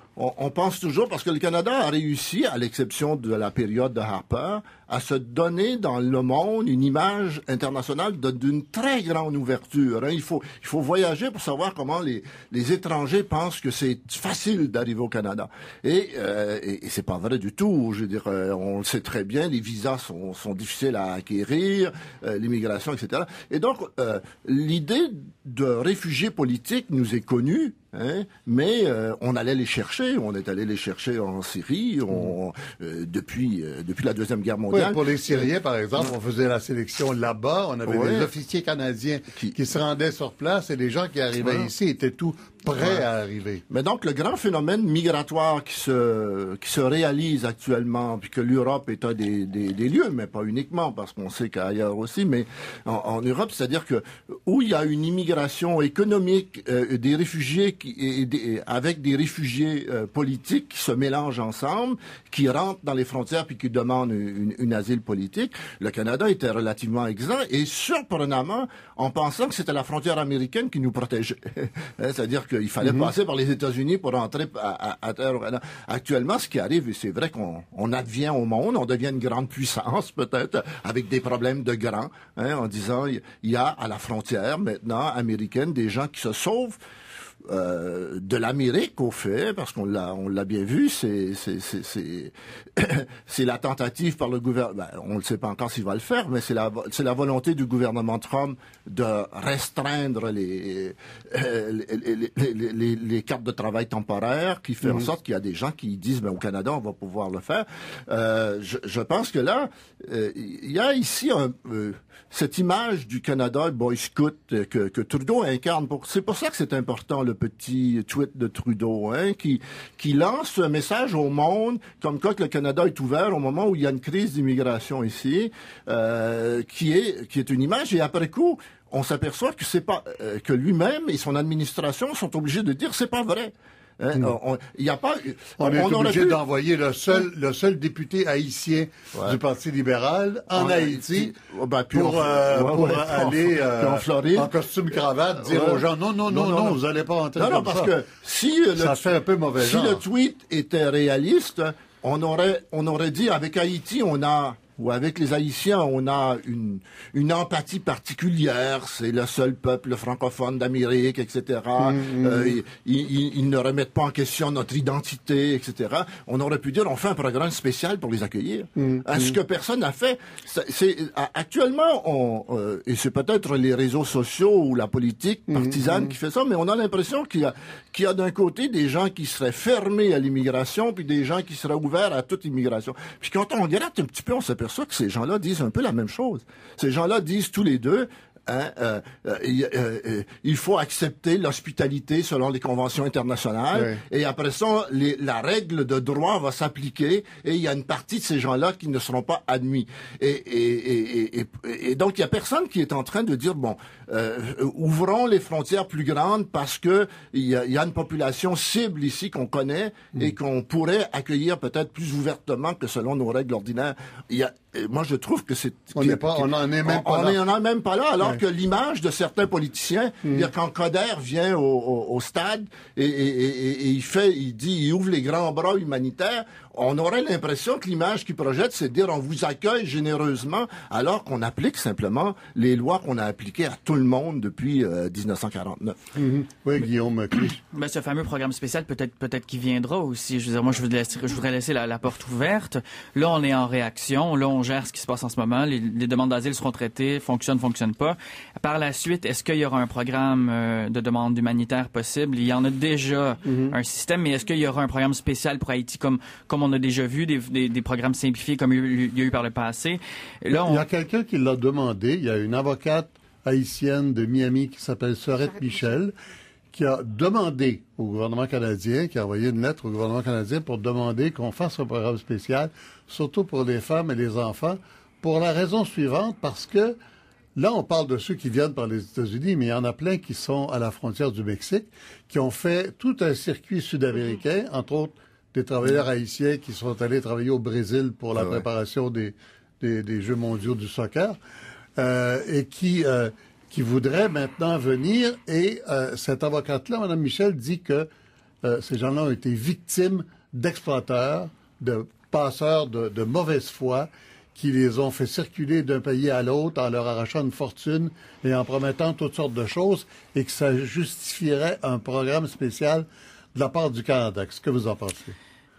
pense toujours parce que le Canada a réussi, à l'exception de la période de Harper, à se donner dans le monde une image internationale d'une très grande ouverture. Hein. Il, faut, il faut voyager pour savoir comment les, les étrangers pensent que c'est facile d'arriver au Canada. Et, euh, et, c'est pas vrai du tout. Je veux dire, euh, on le sait très bien, les visas sont, sont difficiles à acquérir, euh, l'immigration, etc. Et donc, l'idée de réfugiés politiques nous est connue, hein, Mais on allait les chercher, on est allé les chercher en Syrie, depuis, depuis la Deuxième Guerre mondiale pour les Syriens, par exemple, on faisait la sélection là-bas. On avait des officiers canadiens qui... se rendaient sur place et les gens qui arrivaient ici étaient tout prêt à arriver. Mais donc, le grand phénomène migratoire qui se, qui se réalise actuellement, puis que l'Europe est un des, des, des, lieux, mais pas uniquement, parce qu'on sait qu'ailleurs aussi, mais en, Europe, c'est-à-dire que où il y a une immigration économique euh, des réfugiés qui, et avec des réfugiés euh, politiques qui se mélangent ensemble, qui rentrent dans les frontières puis qui demandent une, une, une asile politique, le Canada était relativement exempt et surprenamment en pensant que c'était la frontière américaine qui nous protégeait. Hein, c'est-à-dire que il fallait mhm. passer par les États-Unis pour entrer à, terre. Actuellement, ce qui arrive, c'est vrai qu'on advient au monde, on devient une grande puissance peut-être, avec des problèmes de grands, hein, en disant, il y a à la frontière maintenant américaine des gens qui se sauvent euh, de l'Amérique au fait, parce qu'on l'a, on l'a bien vu, c'est, c'est, la tentative par le gouvernement. on ne sait pas encore s'il va le faire, mais c'est la, c'est la volonté du gouvernement Trump de restreindre les, euh, les, cartes de travail temporaires, qui fait en mhm. sorte qu'il y a des gens qui disent, mais ben, au Canada, on va pouvoir le faire. Euh, je, pense que là, il y a ici cette image du Canada Boy Scout que, Trudeau incarne. c'est pour ça que c'est important le petit tweet de Trudeau, hein, qui, qui lance un message au monde comme quoi le Canada est ouvert au moment où il y a une crise d'immigration ici, euh, qui, est, qui est une image. Et après coup, on s'aperçoit que c'est pas euh, que lui-même et son administration sont obligés de dire c'est pas vrai. Il hein, a pas. On, est obligé d'envoyer le seul, le seul député haïtien du Parti libéral en, Haïti, pour, aller en, euh, Floride. en costume cravate dire aux gens non non non non, vous n'allez pas entrer. Non non parce que si euh, le, ça fait un peu mauvais Si le tweet était réaliste, on aurait on aurait dit avec Haïti on a ou avec les Haïtiens, on a une, une empathie particulière. C'est le seul peuple francophone d'Amérique, etc. Mm, mm. euh, ils, ne remettent pas en question notre identité, etc. On aurait pu dire, on fait un programme spécial pour les accueillir. Mm, ce que personne n'a fait, c'est actuellement, on, euh, et c'est peut-être les réseaux sociaux ou la politique partisane qui fait ça, mais on a l'impression qu'il y a, y a d'un côté des gens qui seraient fermés à l'immigration, puis des gens qui seraient ouverts à toute immigration. Puis quand on gratte un petit peu, on s'aperçoit ça que ces gens-là disent un peu la même chose. Ces gens-là disent tous les deux, Hein, euh, euh, euh, il faut accepter l'hospitalité selon les conventions internationales. Et après ça, la règle de droit va s'appliquer et il y a une partie de ces gens-là qui ne seront pas admis. Et, donc, il y a personne qui est en train de dire, bon, ouvrons les frontières plus grandes parce que il y, a, une population cible ici qu'on connaît et mm. qu'on pourrait accueillir peut-être plus ouvertement que selon nos règles ordinaires moi, je trouve que c'est... On n'en est, pas, même pas là. alors que l'image de certains politiciens, hmm. quand Coder vient au, stade et, et, il fait, il dit, il ouvre les grands bras humanitaires, on aurait l'impression que l'image qu'ils projette, c'est de dire on vous accueille généreusement, alors qu'on applique simplement les lois qu'on a appliquées à tout le monde depuis 1949. Euh, mm-hmm. Oui, Guillaume. Mais euh, ben, ce fameux programme spécial, peut-être peut-être qui viendra aussi. Je veux dire, moi, je, laisser, je voudrais laisser la, porte ouverte. Là, on est en réaction. Là, on gère ce qui se passe en ce moment. Les, demandes d'asile seront traitées, Fonctionne, fonctionne pas. Par la suite, est-ce qu'il y aura un programme euh, de demande humanitaire possible? Il y en a déjà mm-hmm. un système, mais est-ce qu'il y aura un programme spécial pour Haïti comme, comme on on a déjà vu des, programmes simplifiés comme il y a eu par le passé. Là, Il y a quelqu'un qui l'a demandé. Il y a une avocate haïtienne de Miami qui s'appelle Sorette Michel qui a demandé au gouvernement canadien, qui a envoyé une lettre au gouvernement canadien pour demander qu'on fasse un programme spécial, surtout pour les femmes et les enfants, pour la raison suivante, parce que Là, on parle de ceux qui viennent par les États-Unis, mais il y en a plein qui sont à la frontière du Mexique, qui ont fait tout un circuit sud-américain, mhm. entre autres des travailleurs haïtiens qui sont allés travailler au Brésil pour la préparation des, des, Jeux mondiaux du soccer euh, et qui, euh, qui voudraient maintenant venir. Et euh, cette avocate-là, Mme Michel, dit que ces gens-là ont été victimes d'exploiteurs, de passeurs de, de mauvaise foi qui les ont fait circuler d'un pays à l'autre en leur arrachant une fortune et en promettant toutes sortes de choses et que ça justifierait un programme spécial de la part du Canada. Qu'est-ce que vous en pensez?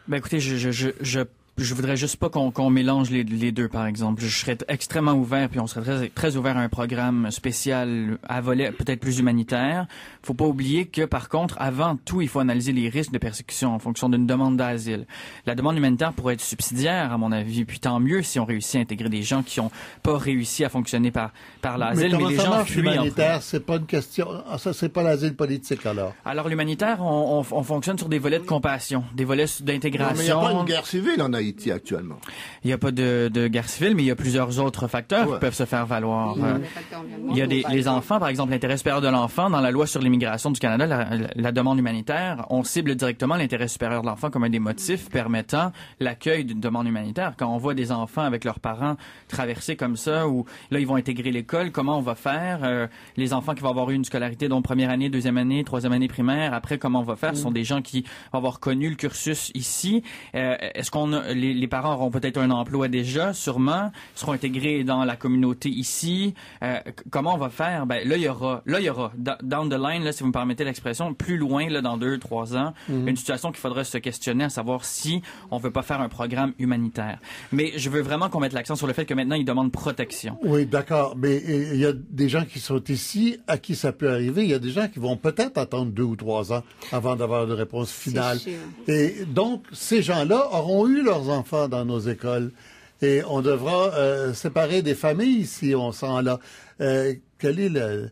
Ben écoutez, je, je, je, je je voudrais juste pas qu'on qu'on mélange les, les, deux, par exemple. Je serais extrêmement ouvert, puis on serait très, très ouvert à un programme spécial à volet peut-être plus humanitaire. Faut pas oublier que, par contre, avant tout, il faut analyser les risques de persécution en fonction d'une demande d'asile. La demande humanitaire pourrait être subsidiaire, à mon avis, puis tant mieux si on réussit à intégrer des gens qui ont pas réussi à fonctionner par, par l'asile, mais, les gens humanitaire, c'est pas une question, ah, ça c'est pas l'asile politique alors. Alors l'humanitaire, on, on, fonctionne sur des volets de compassion, des volets d'intégration. il n'y a pas une guerre civile en Haïti actuellement. Il n'y a pas de, de, mais il y a plusieurs autres facteurs qui peuvent se faire valoir. il y a euh. les enfants, par exemple, l'intérêt supérieur de l'enfant. Dans la loi sur l'immigration du Canada, la, demande humanitaire, on cible directement l'intérêt supérieur de l'enfant comme un des motifs permettant l'accueil d'une demande humanitaire. Quand on voit des enfants avec leurs parents traverser comme ça, où là, ils vont intégrer l'école, comment on va faire? Euh, les enfants qui vont avoir eu une scolarité, dont première année, deuxième année, troisième année primaire, après, comment on va faire? Ce sont mm. des gens qui vont avoir connu le cursus ici. Euh, est-ce qu'on a les, parents auront peut-être un emploi déjà, sûrement, seront intégrés dans la communauté ici. Euh, comment on va faire Ben là, il y aura, là, il y aura down the line, là, si vous me permettez l'expression, plus loin, là, dans deux, trois ans, mm-hmm. une situation qu'il faudrait se questionner à savoir si on veut pas faire un programme humanitaire. Mais je veux vraiment qu'on mette l'accent sur le fait que maintenant, ils demandent protection. Oui, d'accord. Mais il y a des gens qui sont ici à qui ça peut arriver. Il y a des gens qui vont peut-être attendre deux ou trois ans avant d'avoir une réponse finale. Et donc, ces gens-là auront eu leur enfants dans nos écoles. Et on devra euh, séparer des familles si on s'en là. Euh, quel est le,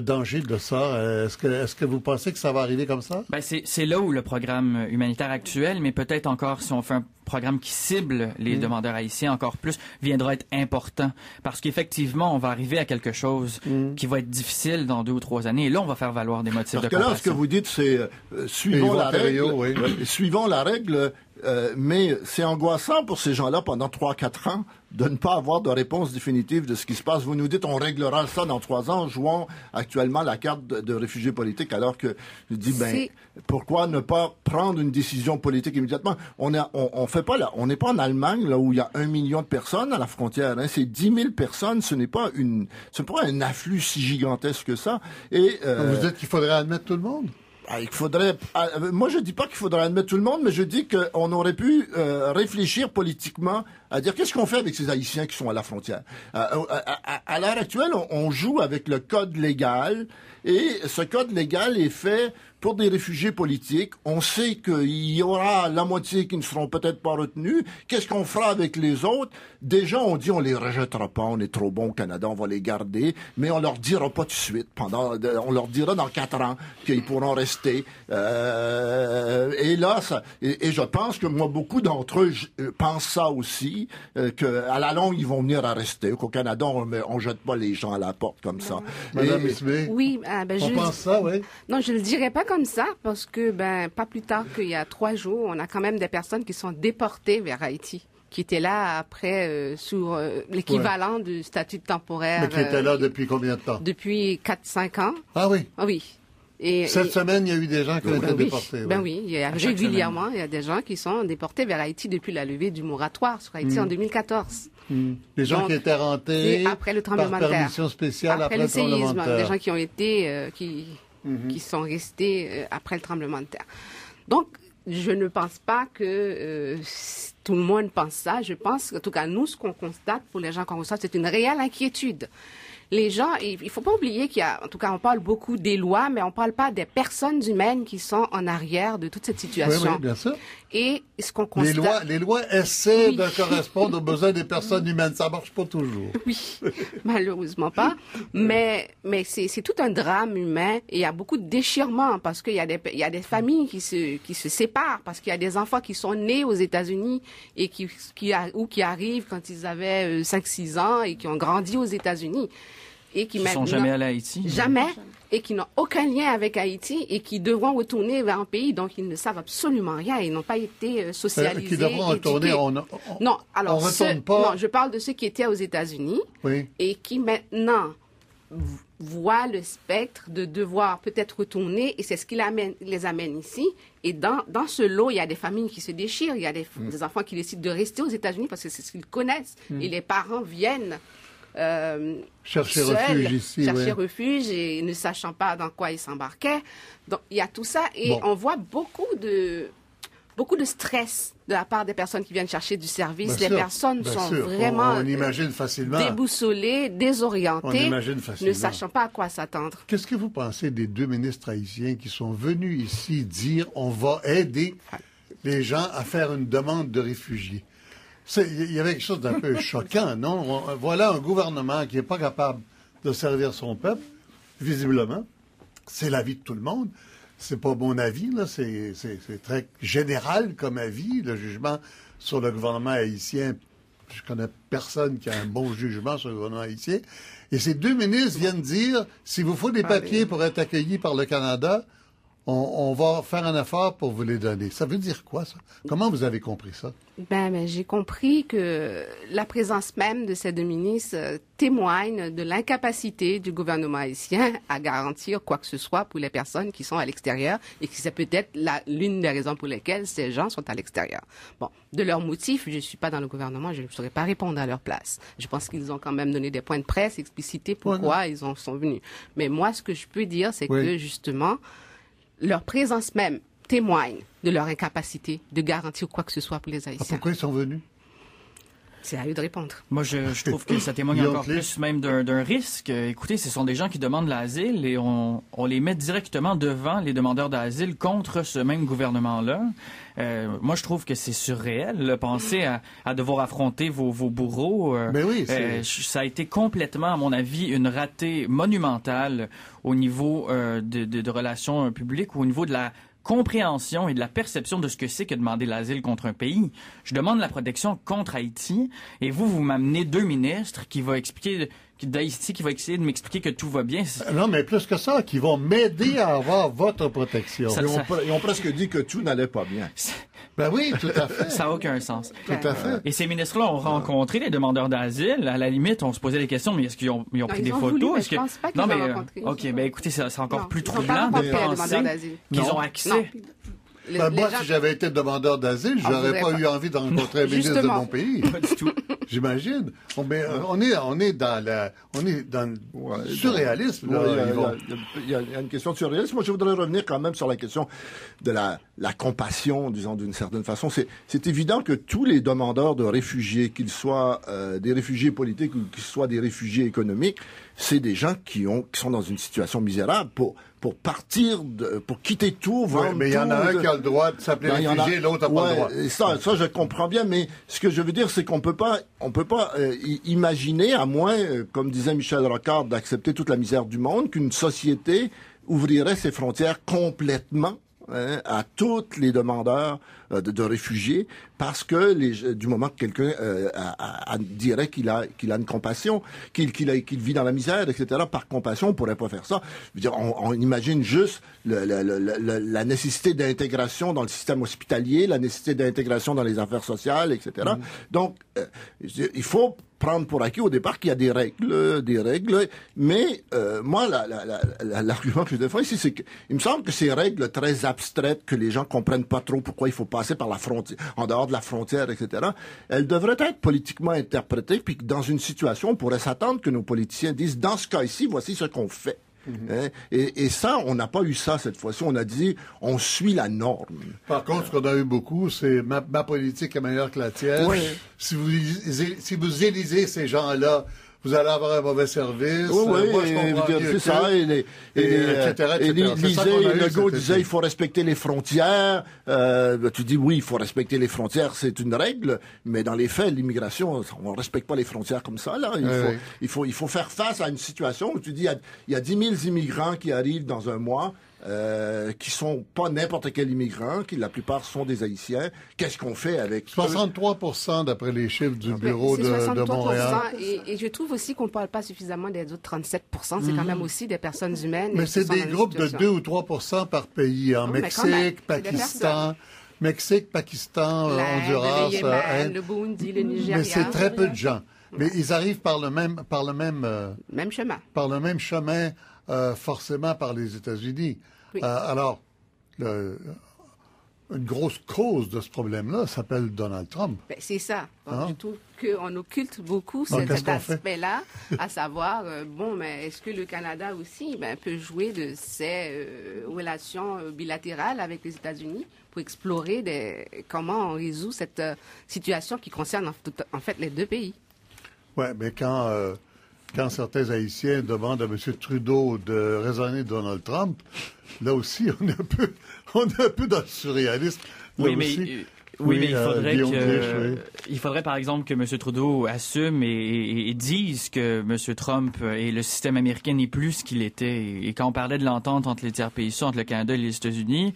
danger de ça? Euh, est-ce que, est que vous pensez que ça va arriver comme ça? Ben, c'est, là où le programme humanitaire actuel, mais peut-être encore si on fait un programme qui cible les mm. demandeurs haïtiens encore plus, viendra être important. Parce qu'effectivement, on va arriver à quelque chose mm. qui va être difficile dans deux ou trois années. Et là, on va faire valoir des motifs Parce que là, ce que vous dites, c'est suivant la oui. suivons la règle euh, mais c'est angoissant pour ces gens-là pendant 3-4 ans de ne pas avoir de réponse définitive de ce qui se passe. Vous nous dites, on réglera ça dans 3 ans, jouant actuellement la carte de, réfugiés réfugié politique, alors que je dis, ben, pourquoi ne pas prendre une décision politique immédiatement On on, fait pas là, on n'est pas en Allemagne, là où il y a un million de personnes à la frontière. Hein, c'est 10 000 personnes, ce n'est pas une, ce un afflux si gigantesque que ça. Et, euh, vous dites qu'il faudrait admettre tout le monde ah, il faudrait. Euh, moi, je dis pas qu'il faudrait admettre tout le monde, mais je dis qu'on aurait pu euh, réfléchir politiquement à dire qu'est-ce qu'on fait avec ces Haïtiens qui sont à la frontière. Euh, à, l'heure actuelle, on joue avec le code légal et ce code légal est fait pour des réfugiés politiques, on sait qu'il y aura la moitié qui ne seront peut-être pas retenus. Qu'est-ce qu'on fera avec les autres Déjà, on dit on les rejettera pas, on est trop bon au Canada, on va les garder, mais on leur dira pas tout de suite. Pendant, on leur dira dans quatre ans qu'ils pourront rester. Euh, et là, ça, et, je pense que moi, beaucoup d'entre eux euh, pensent ça aussi, qu'à euh, que à la longue, ils vont venir à rester. Qu'au Canada, on, ne jette pas les gens à la porte comme ça. Madame Oui, ah, ben, je pense ça, Non, je le dirais pas comme ça parce que, ben, pas plus tard qu'il y a trois jours, on a quand même des personnes qui sont déportées vers Haïti qui étaient là après euh, sur euh, l'équivalent du statut temporaire. Mais qui étaient euh, là depuis combien de temps Depuis 4-5 ans. Ah oui ah oui. Et, Cette semaine, il y a eu des gens qui ont été déportés. Ben oui, il y a, régulièrement, il y a des gens qui sont déportés vers Haïti depuis la levée du moratoire sur Haïti en 2014. Mm. Les mm. gens qui étaient rentés après le tremblement par permission spéciale après, le, le séisme, des gens qui ont été qui Mhm. qui sont restés euh, après le tremblement de terre. Donc, je ne pense pas que euh, tout le monde pense ça. Je pense, en tout cas, nous, ce qu'on constate pour les gens qu'on reçoit, c'est une réelle inquiétude les gens, il, ne faut pas oublier qu'il y a, en tout cas, on parle beaucoup des lois, mais on parle pas des personnes humaines qui sont en arrière de toute cette situation. Oui, bien sûr. Et ce qu'on constate... Les lois, essaient de correspondre aux besoins des personnes humaines. Ça marche pas toujours. Oui, malheureusement pas. Mais, c'est, tout un drame humain et il y a beaucoup de déchirements parce qu'il y a des, familles qui se, séparent parce qu'il y a des enfants qui sont nés aux États-Unis ou qui arrivent quand ils avaient 5-6 euh, ans et qui ont grandi aux États-Unis et qui, sont jamais allés à Haïti. Jamais. Et qui n'ont aucun lien avec Haïti et qui devront retourner vers un pays dont ils ne savent absolument rien. et n'ont pas été euh, euh, socialisés socialisés. Qui devront retourner. On, non, alors. Non, je parle de ceux qui étaient aux États-Unis et qui maintenant voient le spectre de devoir peut-être retourner et c'est ce qui amène, les amène ici. Et dans, dans, ce lot, il y a des familles qui se déchirent, il y a des, mm. enfants qui décident de rester aux États-Unis parce que c'est ce qu'ils connaissent mm. et les parents viennent euh, chercher refuge ici, chercher refuge et ne sachant pas dans quoi ils s'embarquaient. Donc il y a tout ça et on voit beaucoup de beaucoup de stress de la part des personnes qui viennent chercher du service. les personnes sont vraiment euh, déboussolées, désorientées, ne sachant pas à quoi s'attendre. Qu'est-ce que vous pensez des deux ministres haïtiens qui sont venus ici dire on va aider les gens à faire une demande de réfugiés il y avait quelque chose d'un peu choquant, non? voilà un gouvernement qui n'est pas capable de servir son peuple, visiblement. C'est l'avis de tout le monde. C'est pas mon avis, là. C'est très général comme avis. Le jugement sur le gouvernement haïtien, je connais personne qui a un bon jugement sur le gouvernement haïtien. Et ces deux ministres viennent dire, s'il vous faut des ah, papiers pour être accueillis par le Canada, on, va faire un effort pour vous les donner. Ça veut dire quoi, ça? Comment vous avez compris ça? Ben, ben j'ai compris que la présence même de ces deux ministres euh, témoigne de l'incapacité du gouvernement haïtien à garantir quoi que ce soit pour les personnes qui sont à l'extérieur et que c'est peut-être l'une des raisons pour lesquelles ces gens sont à l'extérieur. Bon, de leur motifs, je ne suis pas dans le gouvernement, je ne saurais pas répondre à leur place. Je pense qu'ils ont quand même donné des points de presse explicité pourquoi ils sont venus. Mais moi, ce que je peux dire, c'est que justement, leur présence même témoigne de leur incapacité de garantir quoi que ce soit pour les Haïtiens. pourquoi ils sont venus c'est à eux de répondre. Moi, je, je trouve que ça témoigne encore plus même d'un risque. Euh, écoutez, ce sont des gens qui demandent l'asile et on, on, les met directement devant les demandeurs d'asile contre ce même gouvernement-là. Euh, moi, je trouve que c'est surréel. Là, penser à, à, devoir affronter vos, vos bourreaux, Mais euh, ben oui, euh, ça a été complètement, à mon avis, une ratée monumentale au niveau de, de, de relations publiques, ou au niveau de la compréhension et de la perception de ce que c'est que demander l'asile contre un pays. Je demande la protection contre Haïti et vous, vous m'amenez deux ministres qui vont expliquer qui va essayer de m'expliquer que tout va bien. Euh, non, mais plus que ça, qui vont m'aider à avoir votre protection. ils, ont, presque dit que tout n'allait pas bien. Ben oui, tout à fait. Ça n'a aucun sens. Tout à fait. Et ces ministres-là ont rencontré les demandeurs d'asile. À la limite, on se posait des questions, mais est-ce qu'ils ont, pris des photos? est que... pense pas qu'ils non, mais, euh, OK, ben écoutez, c'est encore plus troublant de penser qu'ils ont accès. Ben, moi, si j'avais été demandeur d'asile, ah, je n'aurais pas, eu envie de rencontrer un ministre de mon pays. J'imagine. Euh, on, est, on est dans on est dans le surréalisme. Il y, a une question de surréalisme. Moi, je voudrais revenir quand même sur la question de la, compassion, disons d'une certaine façon. C'est évident que tous les demandeurs de réfugiés, qu'ils soient euh, des réfugiés politiques ou qu'ils soient des réfugiés économiques, c'est des gens qui, ont, qui sont dans une situation misérable pour, pour partir, pour quitter tout. Oui, mais il y en a un qui a le droit de s'appeler ben, réfugié, l'autre n'a pas le droit. ça, ça, je comprends bien, mais ce que je veux dire, c'est qu'on peut pas, on peut pas euh, imaginer, à moins, euh, comme disait Michel Rocard, d'accepter toute la misère du monde, qu'une société ouvrirait ses frontières complètement hein, à tous les demandeurs euh, de, réfugiés parce que les, du moment que quelqu'un euh, a, dirait qu'il a, qu'il a une compassion, qu'il qu'il vit dans la misère, etc., par compassion, on pourrait pas faire ça. dire, on, imagine juste la nécessité d'intégration dans le système hospitalier, la nécessité d'intégration dans les affaires sociales, etc. Mm-hmm. Donc, euh, il faut prendre pour acquis au départ qu'il y a des règles, des règles. Mais moi, l'argument que je défends ici, c'est qu'il me semble que ces règles très abstraites que les gens comprennent pas trop pourquoi il faut pas par la frontière, en dehors de la frontière, etc., elle devrait être politiquement interprétée, puis dans une situation, on pourrait s'attendre que nos politiciens disent, dans ce cas-ci, voici ce qu'on fait. Mhm. Hein? et, ça, on n'a pas eu ça cette fois-ci. On a dit, on suit la norme. Par contre, ce qu'on a eu beaucoup, c'est ma, politique est meilleure que la tienne. Si, vous, si vous élisez ces gens-là, vous allez avoir un mauvais service. Oui, euh, Moi, je et, ça. et, le disait, il faut respecter les frontières. Euh, bah, tu dis, oui, il faut respecter les frontières, c'est une règle, mais dans les faits, l'immigration, on ne respecte pas les frontières comme ça. Là. Il, faut, il, faut, faire face à une situation où tu dis, il y, a, il y a 10 000 immigrants qui arrivent dans un mois, qui euh, qui sont pas n'importe quel immigrant, qui la plupart sont des Haïtiens. Qu'est-ce qu'on fait avec 63 d'après les chiffres du bureau de, Montréal. Et, et, je trouve aussi qu'on ne parle pas suffisamment des autres 37 C'est quand mhm. même aussi des personnes humaines. Mais c'est des groupes de 2 ou 3 par pays, en Mexique, Pakistan. Mexique, Pakistan, Honduras, le, euh, le Burundi, le Nigeria. Mais c'est très peu de gens. Mais ils arrivent par le même, par le même, euh, même chemin. Par le même chemin euh, forcément par les États-Unis. Euh, alors, une grosse cause de ce problème-là s'appelle Donald Trump. Ben, c'est ça. on hein? Je occulte beaucoup cet, aspect-là, à savoir, euh, bon, mais est-ce que le Canada aussi ben, peut jouer de ses relations bilatérales avec les États-Unis pour explorer des, comment on résout cette situation qui concerne en, en, fait les deux pays? Oui, mais quand quand certains Haïtiens demandent à M. Trudeau de raisonner Donald Trump, là aussi, on est un peu, on est un peu dans le surréalisme. Oui, mais il euh, faudrait, que, il faudrait par exemple que M. Trudeau assume et, dise que M. Trump et le système américain n'est plus ce qu'il était. Et quand on parlait de l'entente entre les tiers pays entre le Canada et les États-Unis,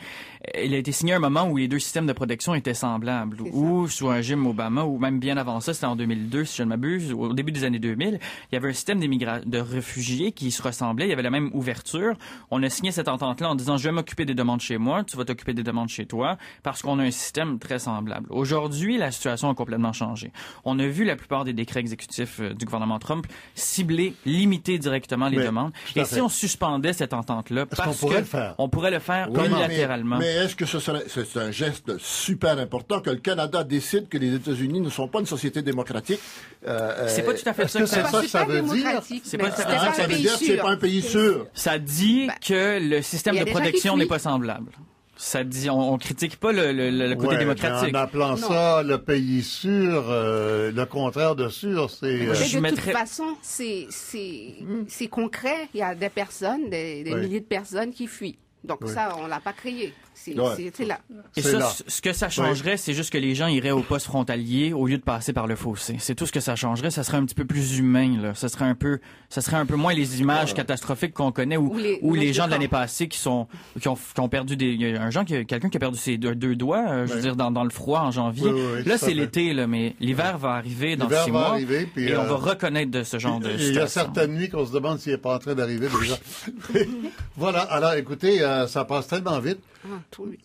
il a été signé à un moment où les deux systèmes de protection étaient semblables, ou sous un Jim Obama, ou même bien avant ça, c'était en 2002 si je ne m'abuse, au début des années 2000, il y avait un système de réfugiés qui se ressemblait, il y avait la même ouverture. On a signé cette entente-là en disant je vais m'occuper des demandes chez moi, tu vas t'occuper des demandes chez toi, parce qu'on a un système très semblable Aujourd'hui, la situation a complètement changé. On a vu la plupart des décrets exécutifs euh, du gouvernement Trump cibler, limiter directement les demandes. Et si on suspendait cette entente-là, parce qu'on pourrait le faire. On pourrait le faire unilatéralement. Mais, est-ce que ce serait, c'est un geste super important que le Canada décide que les États-Unis ne sont pas une société démocratique? Euh, euh, c'est pas tout à fait ça que, ça, ça, ça veut dire. ça veut dire que c'est pas un pays sûr. Ça dit bah, que le système de protection n'est pas semblable ça dit, on, critique pas le, côté démocratique. En appelant ça le pays sûr, euh, le contraire de sûr, c'est. Euh, de toute façon, c'est c'est concret. Il y a des personnes, des, milliers de personnes qui fuient. Donc ça, on l'a pas créé. C'est là. Et ça, ce que ça changerait, c'est juste que les gens iraient au poste frontalier au lieu de passer par le fossé. C'est tout ce que ça changerait. Ça serait un petit peu plus humain, là. Ça serait un peu, ça serait un peu moins les images catastrophiques qu'on connaît ou, les, où les gens de l'année passée qui sont, qui ont, perdu des, un gens qui, quelqu'un qui a perdu ses deux, deux doigts, euh, je veux dire, dans, dans, le froid en janvier. là, c'est l'été, là, mais l'hiver va arriver dans six mois. Arriver, et on va euh, reconnaître de ce genre de situation. Euh, il y a certaines nuits qu'on se demande s'il n'est pas en train d'arriver déjà. voilà. Alors, écoutez, ça passe tellement vite.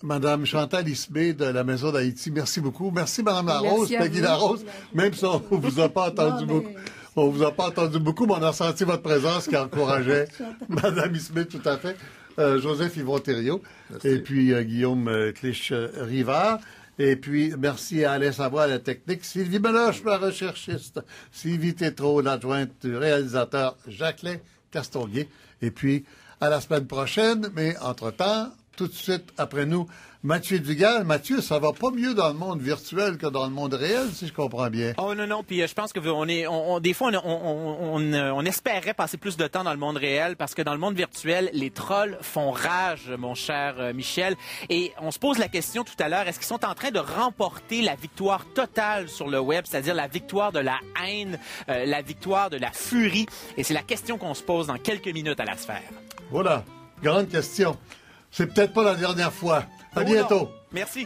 Madame Chantal Ismé de la Maison d'Haïti, merci beaucoup. Merci, Madame Larose, Peggy Larose, même si on ne vous a pas entendu beaucoup. On vous a pas entendu beaucoup, mais on a senti votre présence qui encourageait Madame Ismé tout à fait. Euh, Joseph Yvon Thériault, et puis euh, Guillaume euh, Clich-Rivard. Et puis, merci à Alain Savoie, la technique, Sylvie Meloche, la recherchiste, Sylvie Tétrault, l'adjointe du réalisateur Jacqueline Castonguay. Et puis, à la semaine prochaine, mais entre-temps, tout de suite après nous Mathieu Dugal. Mathieu, ça va pas mieux dans le monde virtuel que dans le monde réel, si je comprends bien. Oh non, non, puis euh, je pense que euh, on est, on, des fois, euh, on, espérait passer plus de temps dans le monde réel parce que dans le monde virtuel, les trolls font rage, mon cher Michel. Et on se pose la question tout à l'heure, est-ce qu'ils sont en train de remporter la victoire totale sur le web, c'est-à-dire la victoire de la haine, la victoire de la furie? Et c'est la question qu'on se pose dans quelques minutes à la sphère. Voilà, grande question. C'est peut-être pas la dernière fois. À oh bientôt. Merci.